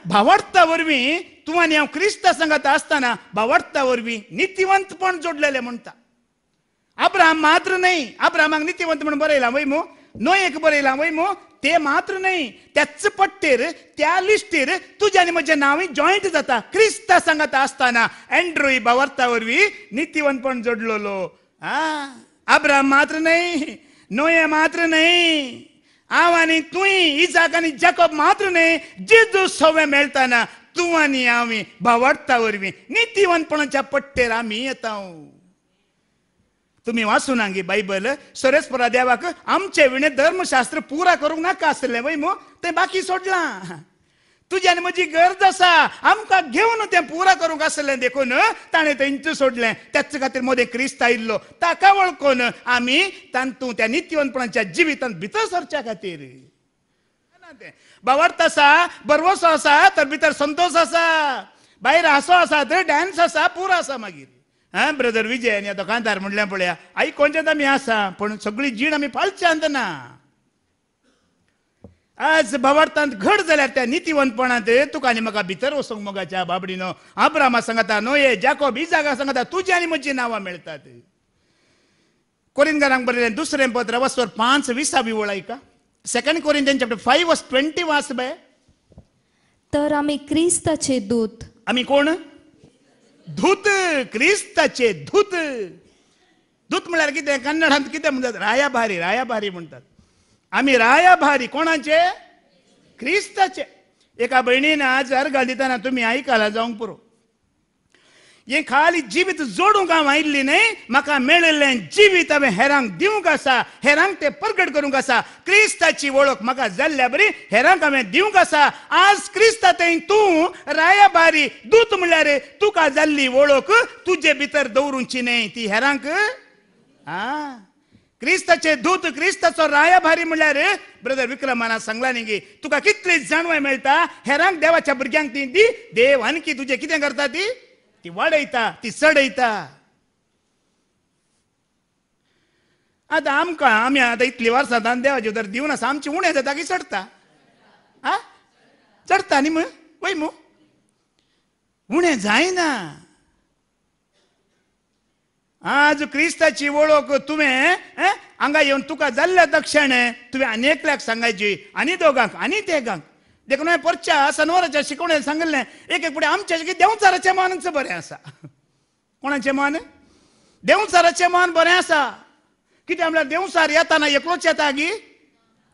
भावार्था वरवीं तुवान हांव ख्रिस्त सांगत असताना भावार्था नीतिवंत नितिवंतपण जोडलेले म्हणता आब्राम मात्र नाही आब्रामाक नितिवंत म्हणून बरयला वैमो नो एक बरेला वैमो ते मात्र नाही त्याच पट्टेर त्या लिस्टीर तुझ्या आणि म्हजें नांवय जॉईंट जाता ख्रिस्त संघात असताना अँड्रोय भावार्था वरवीं नितिवंतपण जोडलेलो हा आब्राम मात्र नाही नोये मात्र नाही आवानी आनी तुवें इजाक आनी जेकोब मात्र न्ही जी जो सवें मेळटाना तूं आनी हांव भावार्था वरवीं पट्टेर आमी येता तुमी वाचून बायबल सरेस्परा देवाक आमचे विणें धर्मशास्त्र पुरा करूंक नाका आसलें वय मग तें बाकी सोडलां तुझ्यान म्हजी गरज आसा आमकां घेवन तें पुरा करूंक आसलें देखून ताणें तेंचू सोडलें त्याच खातीर मोदें क्रिस्त आयिल्लो ताका वळखून आमी तू त्या नित्यवंतपणाच्या जिवितांत भितर सरच्या खातीर बावार्थ आसा बरवसो आसा तर भितर संतोष आसा बाहेर हांसो आसा तर डॅन्स आसा पुरो आसा मागीर हा ब्रदर विजय आनी दोकानदार म्हणलें पळया आई कोणच्यान आमी आसा पूण सगळी जीण आमी फालच्यान ना आज भवार्थांत घड जाल्यार त्या नितीवंतपणांत तुका आनी म्हाका भितर वचूंक मोगाच्या बाबडीनो आब्रामा सांगता नोये जाकोब ही जागा सांगता तुजी आनी म्हजी नांवां मेळटात कोरिंदरांक बरयलें दुसरें पत्र वस्तर पांच बी ओळ आयका सेकंड तेंचे चॅप्टर फायव्ह वस ट्वेंटी वास बाय तर आम्ही क्रिस्ताचे दूत आम्ही कोण धूत क्रिस्ताचे धूत धूत म्हळ्यार कितें कन्नडांत कितें म्हणतात राया भारी राया भारी म्हणतात आम्ही राया भारी कोणाचे क्रिस्ताचे एका भयणीन जर दिताना तुम्ही ऐकायला जावंक पुरो हे खाली जिवीत जोडू का आयिल्ली न्हय म्हाका मेळिल्लें जिवीत हांवें हेरांक दिवंक आसा हेरांक तें प्रगट करूंक आसा क्रिस्ताची वळख म्हाका जाल्ल्या बरी हेरांक हांवें दिवंक आसा आज क्रिस्ता ते तूं राया बारी दूत म्हणल्यार तुका जाल्ली ओळख तुजे भितर दवरूंची न्हय ती हेरांक आ क्रिस्ताचे दूत क्रिस्ताचो राया भारी म्हणल्यार ब्रदर विक्रमाना सांगला न्ही तुका कितली जाणवाय मेळटा हेरांक देवाच्या भुरग्यांक ती दी देव आणखी तुजे कितें करता ती ती वाडयता ती चडयता आतां आमकां आमी आतां इतली वर्सां दान देवाचे उदर दिवन आसा आमची उणें जाता की चडटा आ चडता न्ही म्हण वय मू उणें जायना आज क्रिस्ताची ओळख तुम्ही हांगा येवन तुका जाल्ल्या दक्षिण तुवें आनी एकल्याक सांगायची आनी दोगांक आनी तेगांक देखून हांवें परच्या सनवराच्या शिकवण सांगले एक एक फुडें आमच्या देवचाराचे मान बरें आसा कोणाचे मान देवचाराचे मान बरें आसा कितें म्हळ्यार देंवचार येताना एकलोच येता गी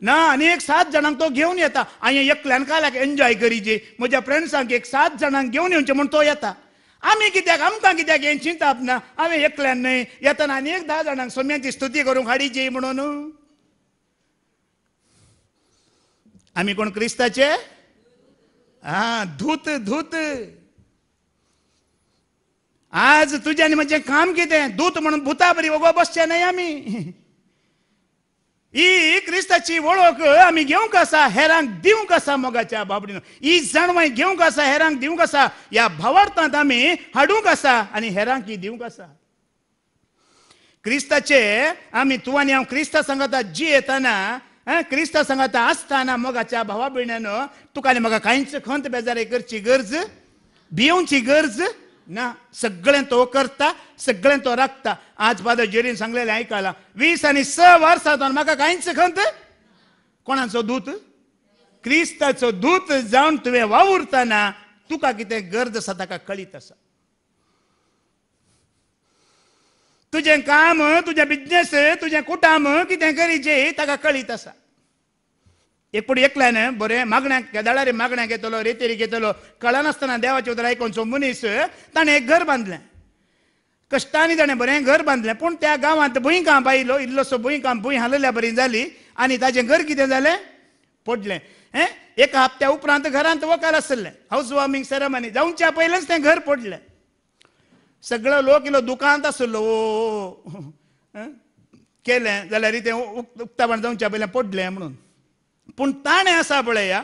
ना आनी एक सात जाणांक तो घेवन येता हांयें एकल्यान काल्याक एन्जॉय करीची म्हज्या फ्रेंड्सांक एक सात जाणांक घेवन येवचें म्हण तो येता आमी कित्याक आमकां कित्याक हें चिंताप ना हांवें एकल्यान न्हय येतना आनी एक धा जाणांक सोम्यांची स्तुती करूंक हाडीची म्हणून आमी कोण क्रिस्ताचे आ धूत धूत आज आनी म्हजें काम कितें दूत म्हणून भुता बरी वगो बसचे न्हय आमी (laughs) ही क्रिस्ताची ओळख आम्ही घेऊ कसा हेरांग ದಿವ್ कसा मोगाच्या बाबडीन ई जाणवाय घेऊ कसा हेरांक दिवं कसा या भावार्थांत आम्ही हाडू कसा आणि हेरांक ही दिवं कसा क्रिस्ताचे आमी तू आनी हांव क्रिस्ता संगता येताना क्रिस्ता संगता आसताना मोगाच्या भावा भयणान तुका आनी म्हाका कांयच खंत बेजारी करची गरज भियोवची गरज ना सगळ्यां तो करता सगळ्यां तो राखता आज बाद जेरीन सांगलेले ऐकायला वीस आणि स वर्सांतून म्हाका कांयच खंत कोणाचो दूत क्रिस्ताचो दूत जाऊन तुवें वावुरताना तुका कितें गरज आसा ताका कळीत आसा तुजें काम तुजें बिझनेस तुजें कुटाम कितें करीचें ताका कळीत आसा एक पुढे एकल्यानं बरे मागण्याक केदाळारी मागण्या घेतलो रेतेरी घेतलो कळनासतना देवाचे उतर आयकून सो मनीस ताणें एक घर बांधले कश्टांनी ताणें बरे घर बांधले पण त्या गावात भूंय काम आयलो इल्लोसो भूंय काम भूंय हालल्या बरी झाली आणि ताजे घर कितें झाले पडले हें एका हप्त्या उपरांत घरांत वकाल आसलें हाऊस वॉर्मिंग सेरेमनी जावच्या पयलेंच तें घर पडले सगळो लोक इलो दुकांत आसलो ओ केलें जाल्यार ते उक्ता जावच्या पयलें पडलें म्हणून ಪುಣ್ತಾಣೆ ಸಾಬಳೆಯ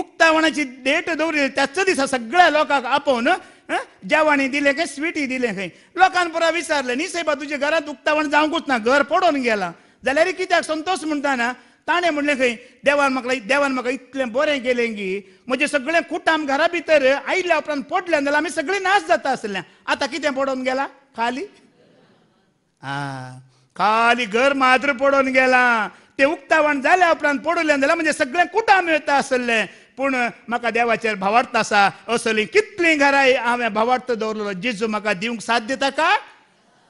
उक्तावणाची डेट दवरिल्ली त्याच दिसा सगळ्या लोकांक आपोवन जेवणी दिले खंय स्वीटी दिले खंय लोकांक पुरा विचारले न्ही साहेबा तुज्या घरांत उक्तावण जावंकूच ना घर पडून गेला जाल्यार कित्याक संतोष म्हणटाना ताणें म्हणलें खंय देवान म्हाका देवान म्हाका इतलें बरें केलें की म्हजें सगळें कुटाम घरा भितर आयिल्ल्या उपरांत पडलें जाल्यार आमी सगळीं नाश जाता आसलें आतां कितें पडोवन गेला खाली आ खाली घर मात्र पडोवन गेलां ते उक्तावण जाल्या उपरांत पडुल्यान जाल्यार म्हणजे सगळें कुटां मेळटा आसलें पूण म्हाका देवाचेर भावार्थ आसा असलीं कितलीं घराय हांवें भावार्थ दवरलो जेजू म्हाका दिवंक साथ दिता का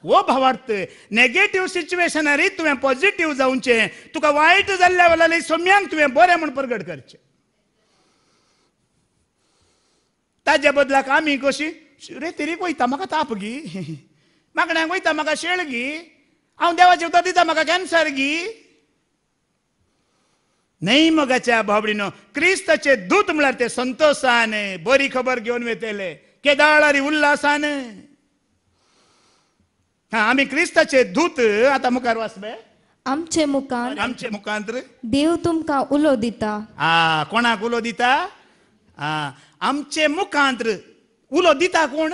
हो भावार्थ नेगेटिव्ह सिच्युएशनारी तुवें पॉझिटिव्ह जावचे तुका वायट जाल्ल्या वेळार सोम्यांक तुवें बरें म्हूण प्रगट करचें ताज्या बदलाक आमी कशी रे रेतेरीक वयता म्हाका ताप गी मागण्यांक वयता म्हाका शेळ गी हांव देवाचें उतर दिता म्हाका कॅन्सर गी નહીં મગચા બાબડીનો ક્રિસ્ત ಚೆ ದೂತ મળತೆ ಸಂತೋಷಾನೆ ಬೋರಿ ಖಬರ್ ಗೆವನ್ ವೇತೆಲೆ ಕೇದಾಳರಿ ಉಲ್ಲಾಸಾನೆ ಹಾ ಆಮಿ ಕ್ರಿಸ್ತ ಚೆ ದೂತ ಆತ ಮುಕಾರ ವಾಸ್ಬೆ आमचे मुखान आमचे मुखांतर देव तुमका उलो दिता ಆ कोणाक उलो दिता ಆ आमचे मुखांतर उलो दिता कोण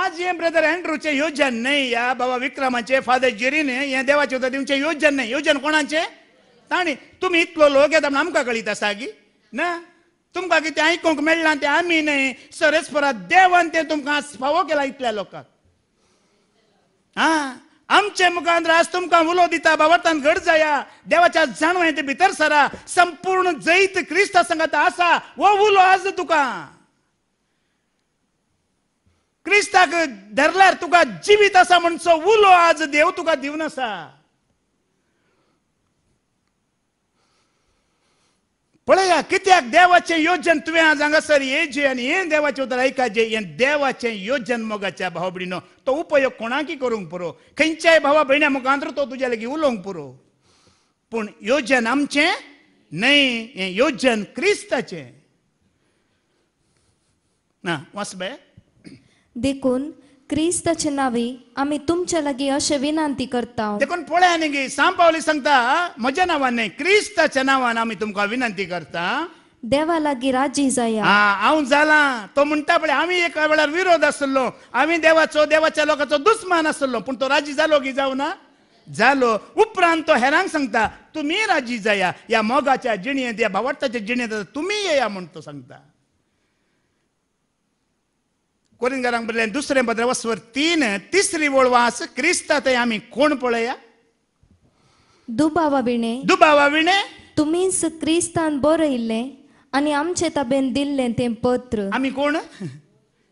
आज हे ब्रदर अँड्रूचे योजन नाही या बाबा विक्रमाचे फादर जेरीने या देवाचे होता दिवचे योजन नाही योजन कोणाचे तुम्ही इतलो ತುಮ್ ಇತ್ಲೋ ಲೋಗ್ಯದ आमकां ಕಳೀತ सागी ना तुमकां कितें आयकूंक मेळना तें आमी न्हय सरस्परा देवान तें तुमकां फावो केला इतल्या लोकांक आ आमचे मुखान राज तुमकां उलो दिता बाबतान घड जाया देवाच्या जाणवे ते भितर सरा संपूर्ण जैत क्रिस्त संगत आसा हो उलो आज तुका क्रिस्ताक धरल्यार तुका जिवीत आसा म्हणचो उलो आज देव तुका दिवन आसा पळय कित्याक देवाचें योजन तुवें आज हांगासर ये जे आनी हें देवाचें उतर आयकाचें हें देवाचें योजन मोगाच्या भाव तो उपयोग कोणाकी करूंक पुरो खंयच्याय भावा भयण्या मुखांत तो तुज्या लेगीत उलोवंक पुरो पूण योजन आमचें न्हय हें योजन क्रिस्ताचें ना वसबे देखून ಕ್ರಿಸ್ತಚ ನಾವಿ आम्ही तुमच्या ಅಶೆ विनंती विनंती देखून पोळ्या न्ही गी सांपावली सांगता म्हज्या नावाने न्ही क्रिस्ताच्या नांवान आमी तुमकां विनंती करता देवा लागी राजी जाया हा हांव जालां तो म्हणटा पळय आमी एका वेळार विरोध असलो आम्ही देवाचो देवाच्या लोकांचो दुस्मान असलो पण तो राजी झालो की जावना जालो उपरांत तो हेरांक सांगता तुम्ही राजी जाया या मोगाच्या जिणेंत या भावार्थाच्या जिणेंत तुमी येया म्हूण तो सांगता कोरिंगारांक बरयलें दुसरें पत्र वस्वर तीन तिसरी ओळ वास क्रिस्ता ते आमी कोण पळया दुबावा विणे दुबावा विणे तुमीच क्रिस्तान बरयिल्लें आणि आमचे ताबेन दिल्लें ते पत्र आम्ही कोण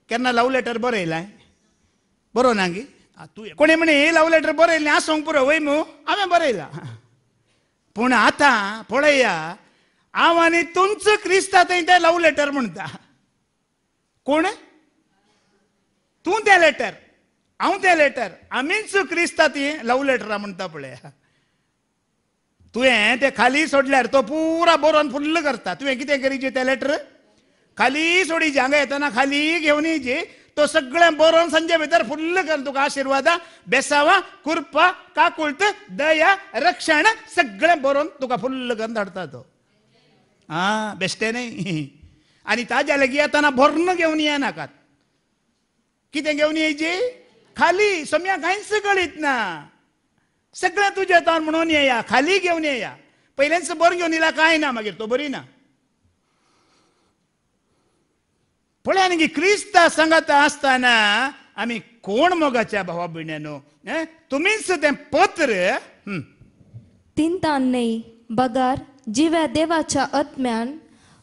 केन्ना लव लेटर बरयलाय बरो ना गी तू कोणे म्हणे हे लव लेटर बरयलें आसोंक पुरो वय मू हांवें बरयलां पूण आतां पळया हांव आनी तुमचो क्रिस्ता थंय तें लव लेटर म्हणता कोण तूं तें लेटर हांव तें लेटर आमीच क्रिस्ता ती लव लेटरां म्हणटा पळय तुवें तें खाली सोडल्यार तो पुरा बरोवन फुल्ल करता तुवें कितें तें लेटर खाली सोडीची हांगा येतना खाली घेवन येयची तो सगळें बरोवन संजे भितर फुल्ल कर तुका आशिर्वादा बेसावा कुर्पा काकुळत दया रक्षण सगळें बरोवन तुका फुल्ल करून धाडटा तो आं बेश्टे न्ही (laughs) आनी ताज्या लेगीत येताना भरून घेवन येनाकात कितें घेवन येयची खाली सोम्या कांयच कळीत ना सगळें तुजें तोंड म्हणून येया खाली घेवन येया पयलेंच बरो घेवन येला कांय ना मागीर तो बरी ना पळया न्ही क्रिस्त सांगात आसतना आमी कोण मोगाच्या भावा भयण्यानो तुमीच तें पत्र तिंतान न्ही बगार जिव्या देवाच्या आत्म्यान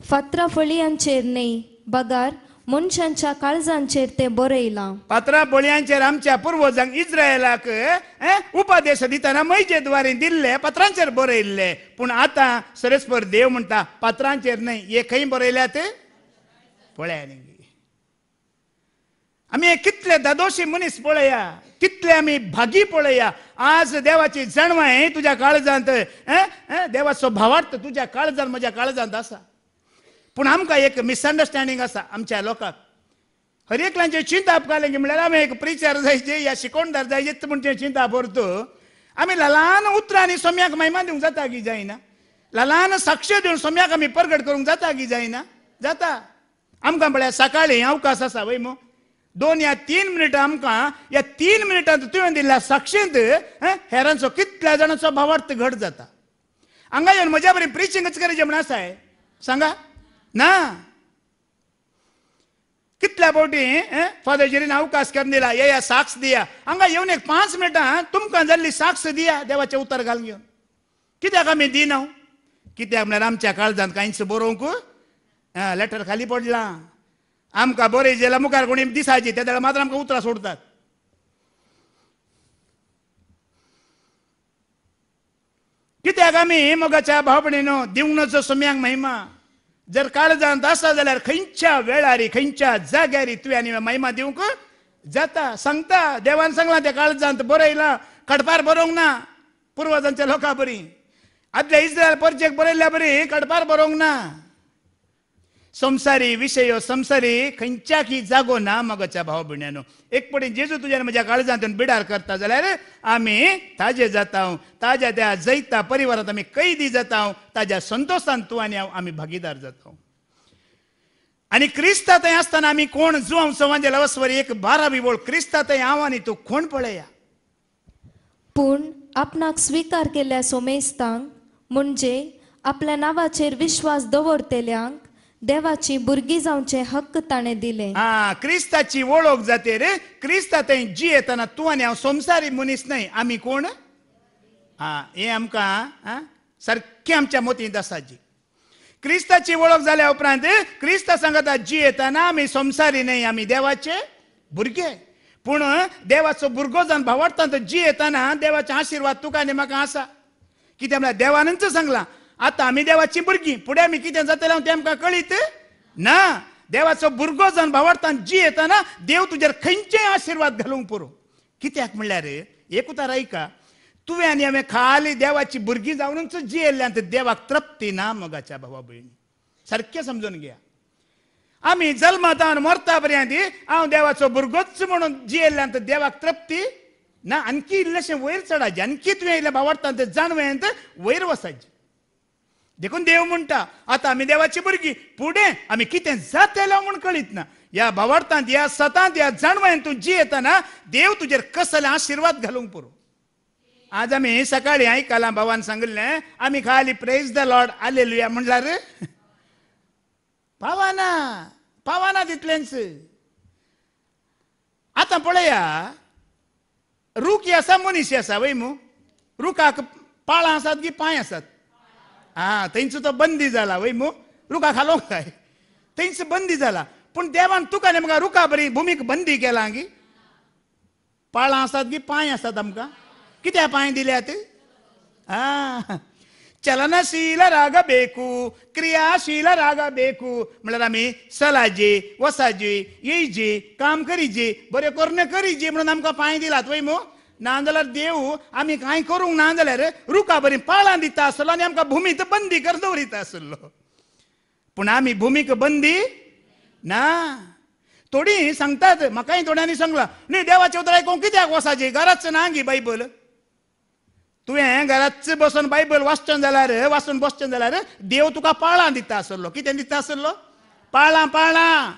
फात्राफळयांचेर न्ही बगार मनशांच्या काळजांचेर ते बरयलां पात्रा बोळ्यांचे आमच्या पुर्वजांक इस्रायलाक उपादेश दिताना मैचे द्वारे दिल्ले पात्रांचेर बरयल्ले पूण आता सरस्वर देव म्हणटा पात्रांचेर न्हय हे खंय बरयल्यात पळया आम्ही कितले दादोशी मनीस पळया कितले आम्ही भागी पळया आज देवाची जणवाय तुझ्या काळजांत देवाचो भावार्थ तुझ्या काळजांत म्हज्या काळजांत आसा पूण आमकां एक मिसअंडरस्टँडींग आसा आमच्या लोकांक हर एकल्यांचे चिंता आपले की म्हणल्यार आमी एक प्रिचार जायचे या शिकोणदार जायचे म्हणजे चिंता भरतो आमी उतरां उतरांनी सोम्याक महिमा दिवंक जाता की जायना लहान साक्ष दिवन सोम्याक आमी परगट करूंक जाता की जायना जाता आमकां म्हळ्यार सकाळीं अवकाश आसा वय मो दोन या तीन मिनटां आमकां या तीन मिनटांत तुवें दिल्ल्या साक्षींत हेरांचो कितल्या जाणांचो भावार्थ घट जाता हांगा येवन म्हज्या बरें प्रिचिंगच करचें म्हण आसा सांगा ना कितल्या बोटी फादर जेरीन अवकाश करून दिला ये या साक्ष दिया हांगा येवन एक पांच मिनटां तुमकां जाल्ली साक्ष दिया देवाचें उतर घालून घेवन कित्याक आमी दिना कित्याक म्हळ्यार आमच्या काळजांत कांयच बरोवंक लेटर खाली पडला आमकां बरे जेला मुखार कोणी दिसायची त्या वेळार मात्र आमकां उतरां सोडतात कित्याक आमी मोगाच्या भावपणेन दिवणचो सोम्यांक महिमा जर काळजान दासा जाल्यार खंयच्या वेळारी खंयच्या जाग्यारी तुवें आनी महिमा दिवंक जाता सांगता देवान सांगला ते काळजांत बरयलां कडपार बरोवंक ना पूर्वजांच्या लोकां बरी आदल्या इस्रायल परचेक बरयल्या बरी कडपार बरोवंक ना संसारी विषय हो, संसारी की जागो ना मगाच्या भाव भयणो एक पटी जेजू तुज्यान म्हज्या काळजांतून बिडार करता जाल्यार आमी ताजे जाता ताज्या त्या जैता परिवारात आमी कैदी जाता ताज्या संतोषान तूं आनी हांव आमी भागीदार जाता आणि क्रिस्ता थंय आसतना आमी कोण हांव सवांजे लवस्वर एक बारा बिबोळ क्रिस्ता थंय हांव आनी तूं कोण पळया पूण आपणाक स्विकार केल्या सोमेस्तांक म्हणजे आपल्या नावाचेर विश्वास दवरतेल्यांक देवाची भुरगी जावचे हक्क ताणे दिले हा क्रिस्ताची ओळख जाते रे क्रिस्ता थंय जी येताना तू आणि हांव संसारी मनीस नाही आम्ही कोण हा हे आमका सारखे सारकें आमच्या मोती दसाजी जी क्रिस्ताची वळख जाल्या उपरांत क्रिस्त सांगता जी येताना आमी संसारी न्हय आमी देवाचे भुरगे पूण देवाचो भुरगो जावन भावार्थांत जी येताना देवाचे आशिर्वाद तुका आणि म्हाका आसा कित्याक म्हळ्यार देवानच सांगलां आता आम्ही देवाची भुरगीं फुडें आमी कितें जातलें हांव आमकां कळीत ना देवाचो भुरगो जावन भावार्थान जी येताना देव तुजेर खंयचेय आशीर्वाद घालूंक पुरो कित्याक म्हणल्यार एकूच आयका तुवें आनी हांवें खाली देवाची भुरगीं जावनच जी ते देवाक तृप्ती ना मोगाच्या भावा भयणी सारकें समजून घेया आमी जल्मातान मरता पर्यंत हांव देवाचो भुरगोच म्हणून जियेल्ल्यान देवाक तृप्ती ना आणखी इल्लेशें वयर चडायचें आणखी तुवें इल्लें भावार्थान तें जाणवेंत वयर वसायचें देखून देव म्हणटा आतां आमी देवाची भुरगीं फुडें आमी कितें जातेलां म्हूण कळीत ना ह्या भावार्थांत ह्या सतांत ह्या जाणवायेन तूं जी ना देव तुजेर कसले आशिर्वाद घालूंक पुरो आज आमी सकाळीं आयकलां भावान सांगिल्लें आमी खाली प्रेज द लॉर्ड आलेलुया म्हणल्यार पावाना पावाना तितलेंच आतां पळया रूख आसा मनीस आसा वय मू रुखाक पाळां आसात की पांय आसात हा थंयचो तो बंदी झाला वै मग रुखा खालो काय त्यांच बंदी झाला पण देवान तुका मग रुखा बरी भुमीक बंदी केला गी पाळां आसात की पाय आसात आमकां कित्या पांय दिल्यात हा क्रियाशील राग बेकू म्हणून आम्ही सलाजे वसाजे येईजे काम करीजे बरे कर्ण करीजे म्हणून आमका पाय दिलात वै मो ना जाल्यार देव आमी कांय करूंक ना जाल्यार रुका बरी पाळां दिता आसलो आनी आमकां भुमीक बंदी कर दवरिता आसलो पूण आमी भुमीक बंदी ना थोडी सांगतात म्हाकाय थोड्यांनी सांगला न्ही उतर आयकूंक कित्याक वसाची घराच ना गी बायबल तुवें घराच बसून बायबल वाचचन जाल्यार वाचून बसचें जाल्यार देव तुका पाळां दिता आसलो कितें दिता आसलो पाळां पाळां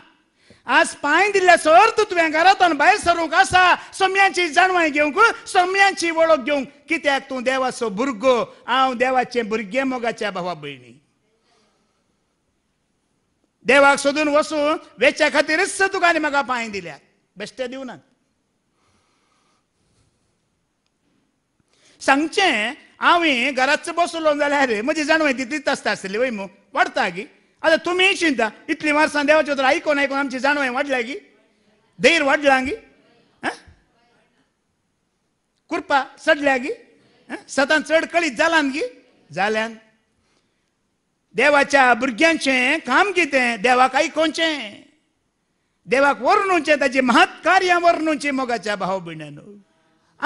आज पांय दिल्ल्या सर तूं तुवें घरांतून भायर सरूंक आसा सोम्यांची जाणवाय घेवंक सोम्यांची वळख घेवंक कित्याक तूं देवाचो भुरगो हांव देवाचे भुरगे मोगाच्या भावा भयणी देवाक सोदून वसून वेच्या खातीरच तुका आनी म्हाका पांय दिल्या बेश्टे दिवनात सांगचें हांवें घरात बसलो जाल्यार म्हजी जाणवाय तितलीच आसता आसली वय मू वाढता गी आता तुम्ही चिंता इतली वर्सां देवाचें तर आयकोन ऐकून आमची जाणवाय वाडल्या की धैर वाढला की कृपा सडल्या की सतान चढ कळीत झाला की झाल्यान देवाच्या भुरग्यांचें काम कितें देवाक आयकोचें देवाक वर्णूचे ताची महत् कार्यां मोगाच्या भाव भयणानो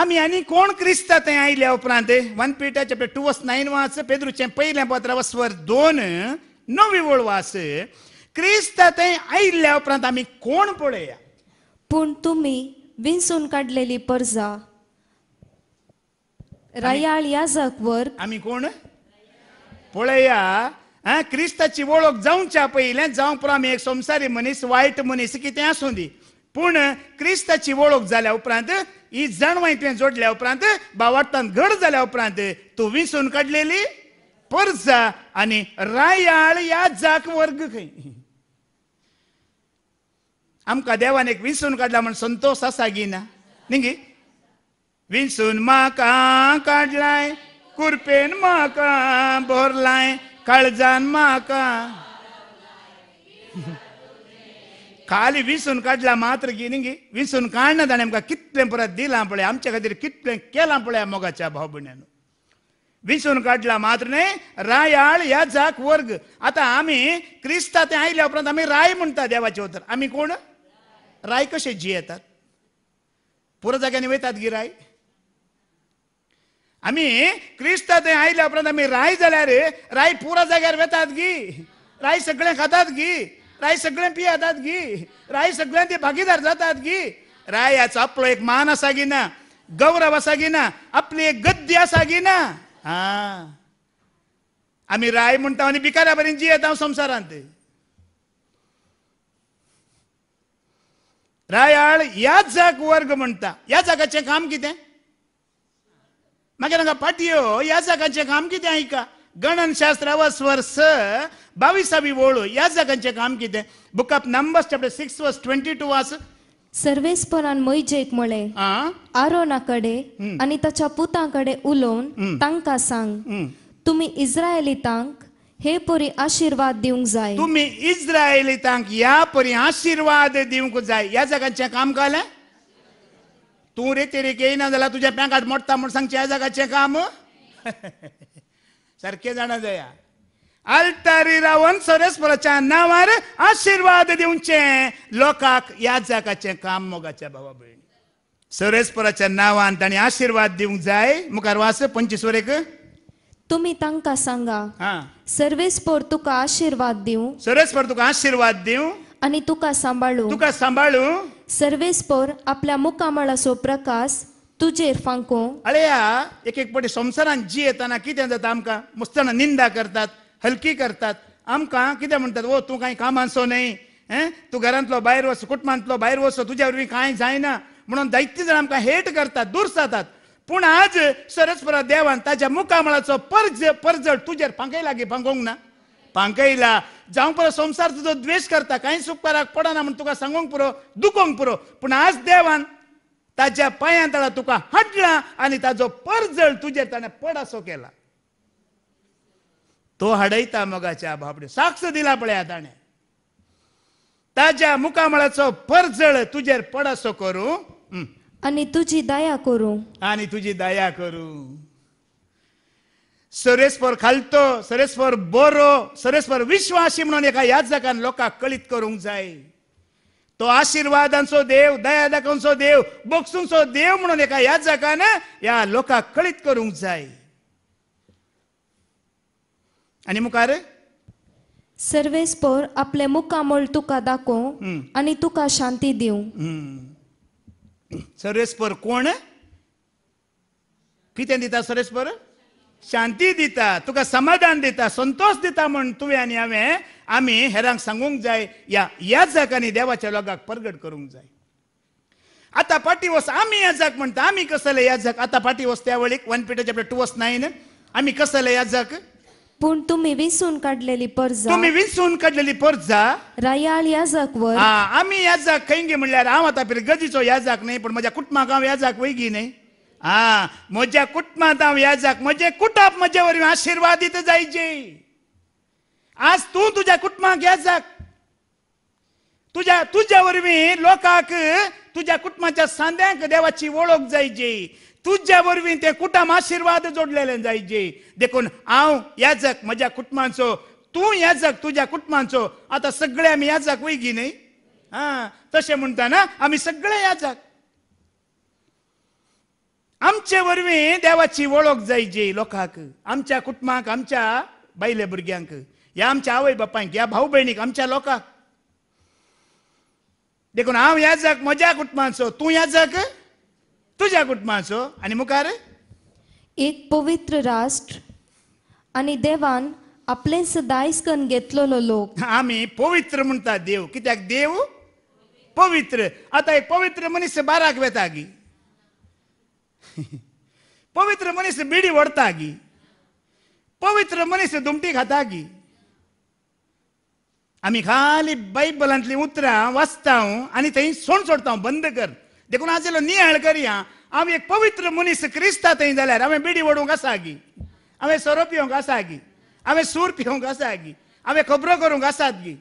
आम्ही आनी कोण क्रिस्ता ते आयल्या उपरांत वन पिटाचे टू वस नाईन वाच पेद्रुचे पहिल्या पत्र स्वर दोन નવી વાસે क्रिस्त ते आयल्या उपरांत आमी कोण पळया पूण तुम्ही विंसून काढलेली पर्जा रायाळ याजक वर आमी कोण पळया क्रिस्ताची वळख जावच्या पहिले जावं पुरो आमी एक संसारी मनीस वायट मनीस कितें आसूं दी पूण क्रिस्ताची वळख जाल्या उपरांत ही जणवाय तुवें जोडल्या उपरांत बावार्थान घड जाल्या उपरांत तूं विंसून काडलेली परसा आणि रायाळ या जाक वर्ग खंय आमका देवान एक विसून काढला म्हण संतोष आसा गी ना निंगी विंसून माका काडलाय कुरपेन माका भोरलाय काळजान माका खाली विसून काढला मात्र गी निंगी विसून काढना ताणें आमकां कितले परत दिलां पळय आमच्या खातीर कितले केलां पळय मोगाच्या भाव भयणान विसून काढला मात्र राय आळ या जाक वर्ग आता आम्ही क्रिस्ता ते आयल्या उपरांत आम्ही राय म्हणटा देवाचे उतर आम्ही कोण राय जी जियेतात पुरो जाग्यांनी वेतात गी राय आम्ही क्रिस्ता ते आयल्या उपरांत आम्ही राय रे राय पुरा जाग्यावर वेतात गी राय सगळे खातात गी राय सगळे पियातात गी राय सगळ्यांनी ते भागीदार जातात गी रायाचा आपलो एक मान असा गी ना गौरव असा गी ना आपली एक गद्दी असा गी ना हा आम्ही राय म्हणता आणि बिकारा पर्यंत जियेत हांव राय रायाळ या जाग वर्ग म्हणता या जागाचे काम कितें मागीर हांगा पाटयो या जागाचे काम कितें आयका शास्त्र वा स्वर्स बावीसावी ओळ या जागांचे काम कितें book of numbers chapter six verse twenty two वास सर्वेस्पणान मैजेक म्हळे आरोना कडे आणि ताच्या पुतांकडे उलोवन तांकां सांग तुम्ही इस्रायलितांक हे परी आशीर्वाद दिवंक जाय तुम्ही इस्रायलितांक या परी आशीर्वाद दिवंक जाय या जगाचे काम काल तू रे तेरे येयना जाल्यार तुज्या बँकात मोठता म्हणून सांगचे या जगाचे काम सारखे जाणा जाया ಅಲ್ತಾರಿ सरस्वराच्या ಸೊರೆಸ್ಪರಚಾನ್ನ आशीर्वाद ಆಶೀರ್ವಾದ लोकांक या जगाचे काम मोगाचे बाबा भयण ಸೊರೆಸ್ಪರच्या नावान ताणी आशीर्वाद दिवंक जाय मुखार वास पंचवीस वरेक तुम्ही तांकां सांगा हा सर्वेस्पर तुका आशीर्वाद दिवं सरेस्पर तुका आशीर्वाद दिवं आणि तुका सांभाळू तुका सांभाळू सर्वेस्पर आपल्या मुखामळाचो प्रकाश तुजेर फांको अळया एक एक पटी संसारात जी येताना कितें जाता आमकां मुस्ताना निंदा करतात हलकी करतात आमकां कितें म्हणटात ओ तूं कांय कामांचो न्हय हें तूं घरांतलो भायर वच कुटुंबांतलो भायर वस तुज्या वरवीं कांय जायना म्हणून दैत्य जाण आमकां हेट करतात दूर जातात पूण आज सरस्वरा देवान ताच्या मुकामळाचो परज परजळ तुजेर पांकयला गे पांगोंक ना पांकयला जावं पुरो संसार तुजो द्वेष करता काही सुखकाराक पडना म्हण तुका सांगूंक पुरो दुखोंक पुरो पूण आज देवान ताच्या पायां तळा तुका हटला आनी ताजो परजळ तुजेर ताणें पडासो केला तो हडयता मगाच्या बाबड्यो साक्ष दिला पळ्या ताणे ताज्या मुकामळाचो परजळ तुजेर पडसो करू आणि तुझी दया करू आणि तुझी दया करू सरेस्वर खालतो सरेस्पर बरो सरेस्वर विश्वासी म्हणून एका याच लोकांक कळीत करूंक जाय तो आशिर्वादांचो देव दया दाखवचो देव बोगसूंचो देव म्हणून एका याच या ह्या लोकांक कळीत करूंक जाय animukaru सर्वेस्पोर आपले मुकामळ तुका दाखव आणि तुका शांती देऊ हम्म. कोण कितें दिता सरेस्पर शांती दिता तुका समाधान दिता संतोष दिता म्हण तुवें आनी हांवें आमी हेरांक सांगूंक जाय या या जागांनी देवाच्या लोकांक परगट करूंक जाय आता पाटी वस आम्ही याजाक म्हणता आम्ही कसले याजाक आता पाटी वस त्या वेळी वन पिटर टू वस नाईन आम्ही कसले याजाक पण तुम्ही विसून काढलेली पर्जा तुम्ही विसून काढलेली पर्जा रायाळ याजाकवर वर आम्ही याजाक खंय म्हणल्यार हांव आतां फिर गजीचो याजाक नाही पूण म्हज्या कुटुंबाक गाव याजाक वैगी नाही आ म्हज्या कुटुंबात हांव याजाक म्हजे कुटाप म्हजे आशीर्वादित आशिर्वादीत जायचे आज तू तुझ्या कुटुंबाक याजाक तुझ्या तुझ्यावर मी लोकांक तुझ्या कुटुंबाच्या सांद्यांक देवाची ओळख जायची तुझ्या वरवीं ते कुटाम आशीर्वाद जोडलेले जायचे देखून हांव याजक म्हज्या कुटुंबांचो तू याजक तुज्या कुटुंबांचो आता सगळे आम्ही याजक वयगी नाही हा तशें म्हणटाना आम्ही सगळे याजक आमचे वरवीं देवाची ओळख जायची लोकांक आमच्या कुटुंबांक आमच्या बायले भुरग्यांक या आमच्या आवय बापायक या भाऊ भयणीक आमच्या लोकांक देखून हांव याजक म्हज्या कुटुंबांचो तू याजक तुझ्या कुटुंबाचो आणि मुखार एक पवित्र राष्ट्र आणि देवान आपले सदांयच कन घेतलेलो लोक आम्ही पवित्र म्हणता देव कित्याक देव पवित्र आता एक पवित्र मनीस बाराक वेता गी पवित्र मनीस बिडी वडता गी पवित्र मनीस दुमटी खाता गी आम्ही खाली बायबलांतली उतरां वाचता आणि थंय सोड सोडता बंद कर देखून आजेलो नियाळ करया आमी एक पवित्र मनीस क्रिस्ता थंय जाल्यार हांवें बिडी वडूंक आसा गी हांवें सोरो पिवंक आसा गी हांवें सूर पिवंक आसा गी हांवें खबरो करूंक आसात गी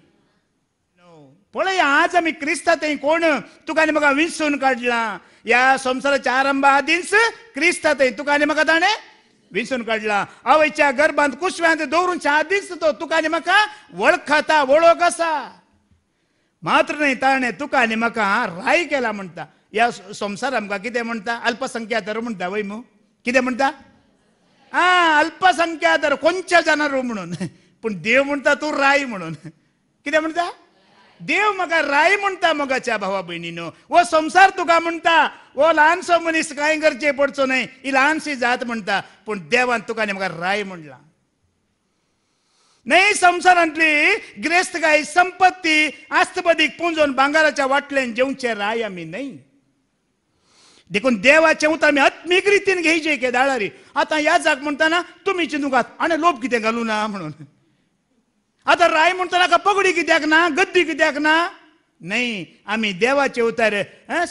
पळय आज आमी क्रिस्ता थंय कोण तुका आनी म्हाका विंसून काडला ह्या संवसाराच्या आरंभा दिस क्रिस्ता थंय तुका आनी म्हाका ताणें विंसून काडला आवयच्या गर्भांत कुशव्यांत चार दीस तो तुका आनी म्हाका वळखता वळख आसा मात्र न्हय ताणें तुका आनी म्हाका राय केला म्हणटा ह्या संसार आमकां कितें म्हणटा अल्पसंख्यातरू म्हणटा वय मू कितें म्हणटा आं धर कोणच्या जाणारू म्हणून पूण देव म्हणटा तूं राय म्हणून कितें म्हणटा देव म्हाका राय म्हणटा मोगाच्या भावा भयणीनो हो संसार तुका म्हणटा हो ल्हानसो मनीस कांय करचें पडचो न्हय ही ल्हानशी जात म्हणटा पूण देवान तुका म्हाका राय म्हणला न्हय संसारांतली ग्रेस्त काय संपत्ती आस्तपदीक पुंजोन भांगाराच्या वाटल्यान जेवचे राय आमी न्हय देखून देवाचे उतार मी आत्मीक रितीन घेयचे दाळारी आता या जाग म्हणताना तुम्ही घात आणि लोप कितें घालू ना म्हणून आता राय म्हणताना पगडी कित्याक ना गद्दी कित्याक ना नाही आम्ही देवाचे उतार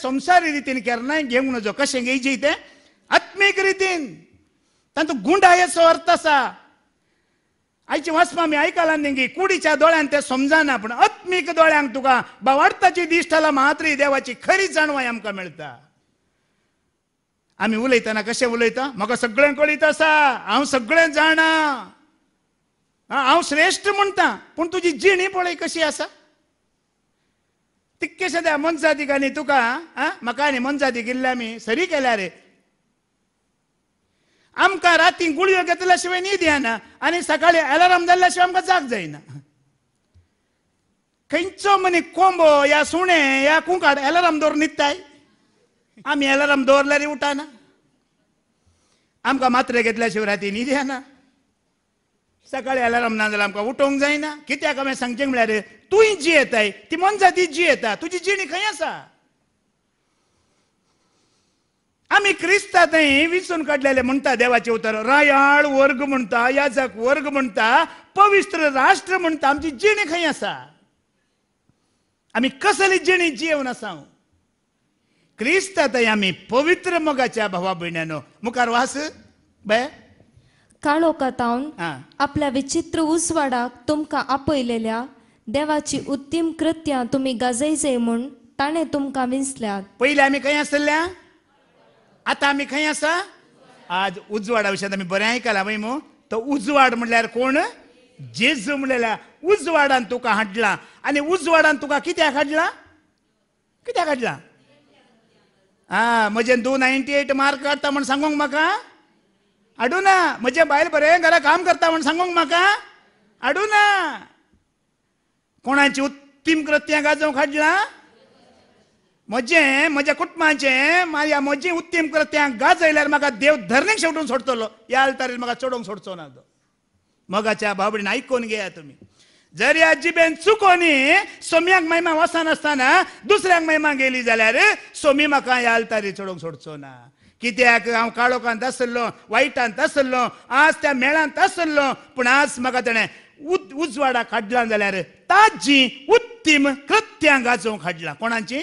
संसारी रितीन नाही घेवंक नजो कसे घ्यायचे ते आत्मीक रितीन गुंडा गुंडायेचो अर्थ असा आईची वचपा मी ऐकायला नेंगी कुडीच्या दोळ्यान ते समजाना पण आत्मिक दोळ्यांक तुका अर्थाची दिष्टाला मात्र देवाची खरी जाणवाय आमकां मेळटा आमी उलयतना कशें उलयता म्हाका सगळ्यांक कळीत आसा हांव सगळें जाणा हांव श्रेश्ठ म्हणटा पूण तुजी जिणी पळय कशी आसा तितके सद्या मनसा तिका न्ही तुका म्हाका न्ही मनसा गेल्ले आमी सरी केल्या रे आमकां राती गुळयो घेतल्या शिवाय न्ही दियाना आनी सकाळी अलार्म जाल्ल्या शिवाय आमकां जाग जायना खंयचो मनीस कोंबो या सुणें या कुंकाट अलार्म दवरून न्हिदताय आम्ही ह्याला दोरला रे उठाना आमका मात्रे घेतल्या शिवराती न्ही सकाळी अलाराम ना जाल्यार आमकां उठोवंक जायना कित्याक हांवें सांगचें म्हळ्यार तुंय जी येताय ती मनजाती जी येता तुजी जिणी खंय आसा आम्ही थंय विसून काढलेले म्हणता देवाचे उतर रायाळ वर्ग म्हणता याजक वर्ग म्हणता पवित्र राष्ट्र म्हणता आमची जिणी खंय आसा आम्ही कसली जिणी जियेवन आसा पवित्र मगाच्या भावा చేబవాబినను मुखार वास बाय काळो कथावन आपल्या विचित्र उसवाडाक तुमकां आपयलेल्या देवाची उत्तीम कृत्या तुम्ही गाजयचे म्हूण ताणे तुमकां विसल्यात पहिले आम्ही खंय आसल्या आता आम्ही खंय आसा आज उजवाडा विशयांत आमी बरें आयकलां पळय मू तो उजवाड म्हटल्यार कोण जेजू म्हणलेल्या उजवाडान तुका हाडला आनी उजवाडान तुका कित्याक हाडला कित्याक हाडला आ, म्हणजे दोन नाईन्टी एट मार्क काडटा म्हण सांगूंक म्हाका हाडूं ना बायल बरे घरा काम करता म्हणून सांगूंक म्हाका हाडूं ना कोणाची उत्तीम कृत्या गाजोवंक खाडला म्हजें म्हज्या कुटुंबाचें माझ्या म्हजी उत्तीम कृत्या गाजयल्यार म्हाका देव धरणीक शेवटून सोडतलो या अल्तारेर म्हाका चडोवंक सोडचो ना तो मगाच्या बाबडीन आयकून घेया तुमी जरी आजी आजीबेन चुकोनी सोम्याक महिमा वसान दुसऱ्याक महिमा गेली जाल्यार सोमी म्हाका ह्या आल्तारी चडोवंक सोडचो ना कित्याक हांव काळोखांत आसलो वायटांत आसलो आज त्या मेळांत आसलो पूण आज म्हाका तेणें उजवाडा खाडला जाल्यार ताजी उत्तीम कृत्यांक गाजोवंक हाडला कोणाची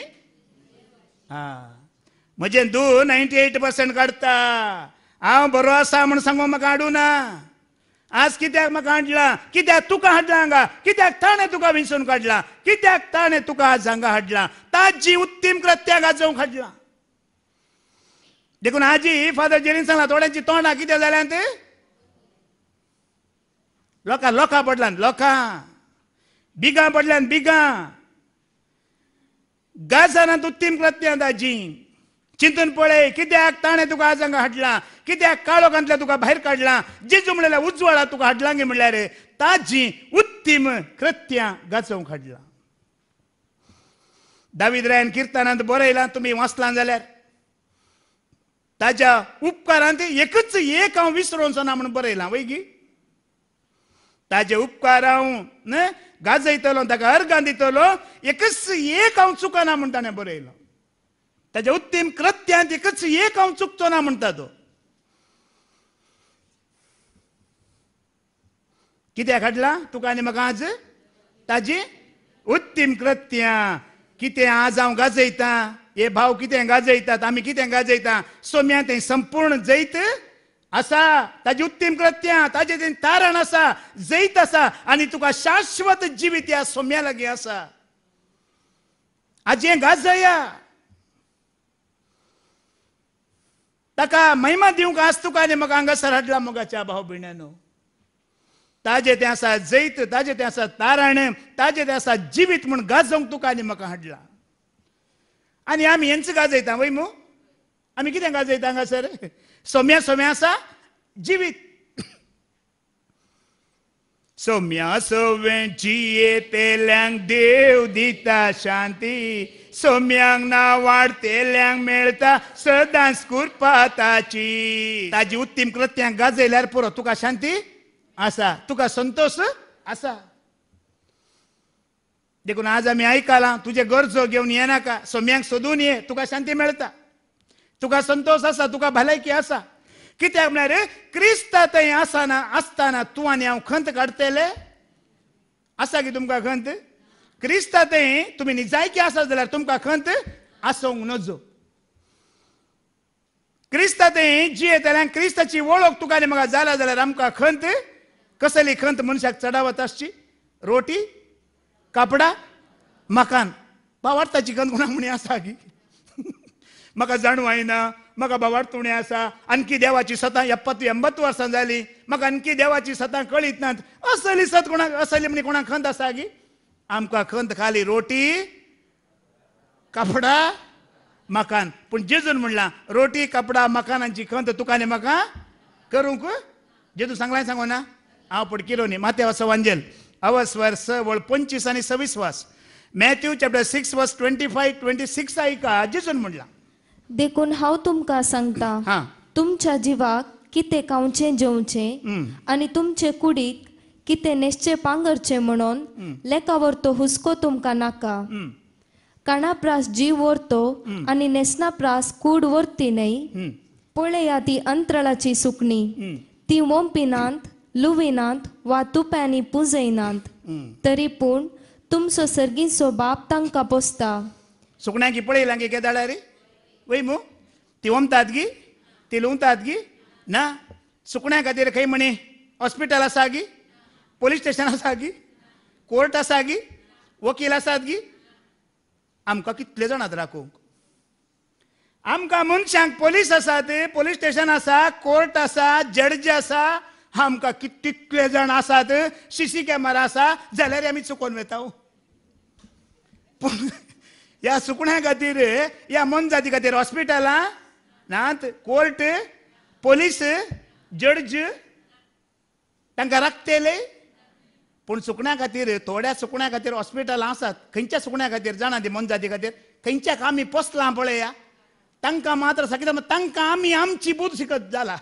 हा म्हजें दू नायन्टी एट पर्सेंट काडटा हांव बरो आसा म्हूण सांगूं म्हाका हाडूं ना आज कित्याक म्हाका हाडला कित्याक तुका हाडला हांगा कित्याक ताणें तुका विसून काडला कित्याक ताणें तुका आज हांगा हाडला ताजी उत्तीम कृत्या गाजोवंक हाडला देखून आजी फादर जेरीन सांगला थोड्यांची तोंडां कितें जाल्यान ते लोकां लोकां पडल्यान लोकां बिगां पडल्यान बिगां गाजानांत उत्तीम कृत्यांत आजी चिंतून पळय कित्याक ताणें तुका आजांगा हाडला कित्याक काळोखांतल्या तुका भायर काडला जिजू म्हणल्या उजवाळा तुका हाडला गे म्हणल्यार ताजी उत्तीम कृत्या गाचोवंक हाडला दावीद रायन किर्तनांत बरयलां तुमी वाचलां जाल्यार ताज्या उपकारांत एकच एक हांव विसरोन ना म्हणून बरयलां वैगी ताजे उपकार हांव न गाजयतलो ताका अर्गां दितलो एकच एक हांव चुकना म्हूण ताणें बरयलो त्याच्या उत्तीम कृत्यांत एकच एक हांव चुकतो ना म्हणता तो कित्याक हाडला तुका आनी मग आज ताजी उत्तीम कृत्यां कितें आज हांव गाजयता हे भाव कितें गाजयतात आमी कितें गाजयता सोम्या ते संपूर्ण जैत आसा ताजी उत्तीम कृत्यां ताजे ते तारण आसा जैत आसा आनी तुका शाश्वत जिवीत ह्या सोम्या लागीं आसा आज गाजया ताका महिमा देऊ आस तुका का मग मोगाच्या सरहडला मगाच्या भाव बिण्यानो ताजे त्यासा जैत ताजे त्यासा तारण ताजे ते जीवित जिवीत म्हण गाजोवंक तुका मग हाडला आणि आम्ही यांच गाजयता वै आम्ही किती गाजयता हांगासर सोम्या सोम्या आसा जिवीत सोम्या जिये ते देव दिता शांती सोम्यांना वाढते ल्यांग मेळटा सदांच कुरपाताची ताजी उत्तीम कृत्यांक गाजयल्यार पुरो तुका शांती असा तुका संतोष आसा देखून आज आमी आयकलां तुजे गरजो घेवन येनाका सोम्यांग सोदून ये तुका शांती मेळटा तुका संतोष असा तुका भलायकी आसा कित्याक म्हळ्यार क्रिस्त थंय आसना असताना तूं आनी हांव खंत काडटले आसा की तुमका खंत क्रिस्ता ते तुम्ही निजायकी आसात जाल्यार तुमकां खंत आसूंक नजो क्रिस्ता ते nozo. Crista tem, dia delan Crista म्हाका जाला जाल्यार आमकां खंत कसली खंत मनशाक चडावत आसची रोटी कापडा मकान बावार्ता खंत कोणा म्हणी आसा की म्हाका जाणू आयना म्हाका बावार्त उणे आसा आणखी देवाची सतां एप्पत एंबत वर्सां जाली म्हाका आणखी देवाची सतां कळीत नात असली सत कोणाक असली म्हणे कोणाक खंत आसा की आमका खंत खाली रोटी कपडा मकान पूण जेजून म्हणला रोटी कपडा मकानांची खंत तुकाने म्हाका करूंक जेजू सांगला सांगू ना हांव पूण किलो न्ही माथ्या वांजेल अवस सवळ वळ पंचवीस आणि सव्वीस वास Matthew chapter six verse twenty five twenty six ऐका जेजून म्हणला देखून हांव तुमकां सांगता तुमच्या जिवाक कितें खावचें जेवचें आणि तुमचे कुडीक की ते निश्चय पांगरचे म्हणून लेखावर तो हुस्को तुमका नाका काणाप्रास जीव वरतो आणि नेसना प्रास कूड वरती नाही या ती अंतराची सुकणी ती वोंपिनांत लुविनांत वा तुप्यांनी पुजयनांत तरी पूण तुमचो सर्गींचो बाप तांकां पोसता सुकण्यांकी पळयलां गे जाल्यार वय मू ती ओमतात गी ती लुवतात गी ना सुकण्या खातीर खंय म्हणे हॉस्पिटल आसा गी पोलीस स्टेशन गी वकील वकील की आमकां कितले जाण राखूंक आमकां मनशांक पोलीस असा ते पोलीस स्टेशन असा कोर्ट आसा जडज असा आमकां कितले जाण सी सी कॅमेरा आसा जाल्यार आमी चुकून वेता पूण ह्या सुकण्या खातीर या मन जाती खातीर हॉस्पिटलां नात कोर्ट पोलीस जडज तांकां राखतेले पूण सुकण्या खातीर थोड्या सुकण्या खातीर हॉस्पिटलां आसात खंयच्या सुकण्या खातीर जाणा ती मनजाती जाती खातीर खंयच्याक आमी पोसलां पळया तांकां मात्र सांगितलं तांकां आमी आमची बूद शिकत जाला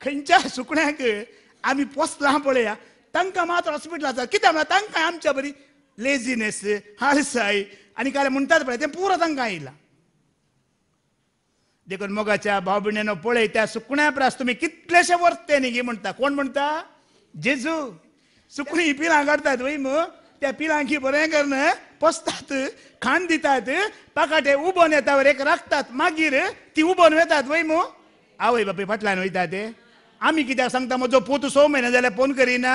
खंयच्या सुकण्याक आमी पोसलां पळया तांकां मात्र हॉस्पिटल आसा कित्याक म्हणल्यार तांकां आमच्या बरी लेझीनेस हळसाय आनी काय म्हणटात पळय तें पुरो तांकां आयलां देखून मोगाच्या भाव भावभिणेनं पळय त्या सुकण्या प्रास तुम्ही कितलेशे वर्स ते गे म्हणटा कोण म्हणटा जेजू सुकणी पिलां करतात वय त्या पिलांकी बरें करन पोसतात खाण दितात पाकाटे उबोन येता एक राखतात मागीर ती उबोन वेतात वय आवय बापय फाटल्यान वयता ते आमी कित्याक सांगता म्हजो पोत स म्हयने जाल्यार फोन करिना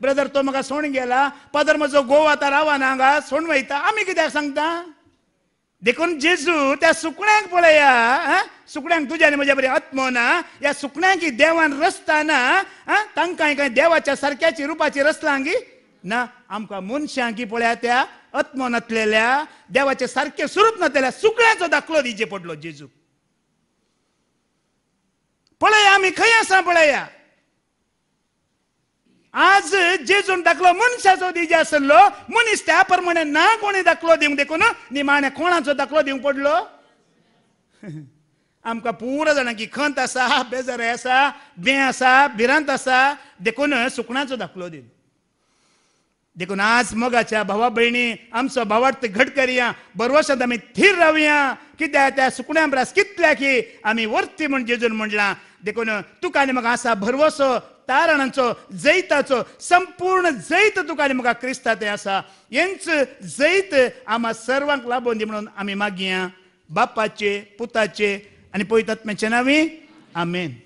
ब्रदर तो म्हाका सोण गेला पदर म्हजो गोवा आतां रावना हांगा सोण वयता आमी कित्याक सांगता देखून जेजू त्या सुकण्यांक पळया सुकण्यांक तुज्यान म्हज्या बरी या ह्या सुकण्यांक देवान रचताना तांकां कांय देवाच्या सारक्याची रुपाची रचलांगी ना आमकां मनशांकी पळया त्या आत्मो नसलेल्या देवाचे सारखे स्वरूप नसलेल्या सुकण्याचो दाखलो दिजे पडलो जेजू पळया आमी खंय आसा पळया आज जेजून दाखलो मनशाचो दिजे आसलो मनीस त्या प्रमाणे ना कोणी दाखलो दिवंक देखून निमाणे कोणाचो दाखलो दिवंक पडलो (laughs) आमकां पुरो जाणांकी खंत आसा बेजारे आसा बे आसा भिरांत आसा देखून सुकणाचो दाखलो दिन देखून आज मगाच्या भावा भयणी आमचो भावार्थ घट करया बरवशांत आमी थीर रावया कित्याक त्या सुकण्या ब्रास कितल्या की आमी वर्ती म्हूण जेजून म्हणला देखून तुका आनी म्हाका आसा भरवसो जैताचो संपूर्ण जैत तुका तुकाली म्हाका क्रिस्ता तें आसा हेंच जैत आमा सर्वांक लाभोन दी म्हणून आमी मागया बापाचे पुताचे आनी पळयतात मेचे नावी आमेन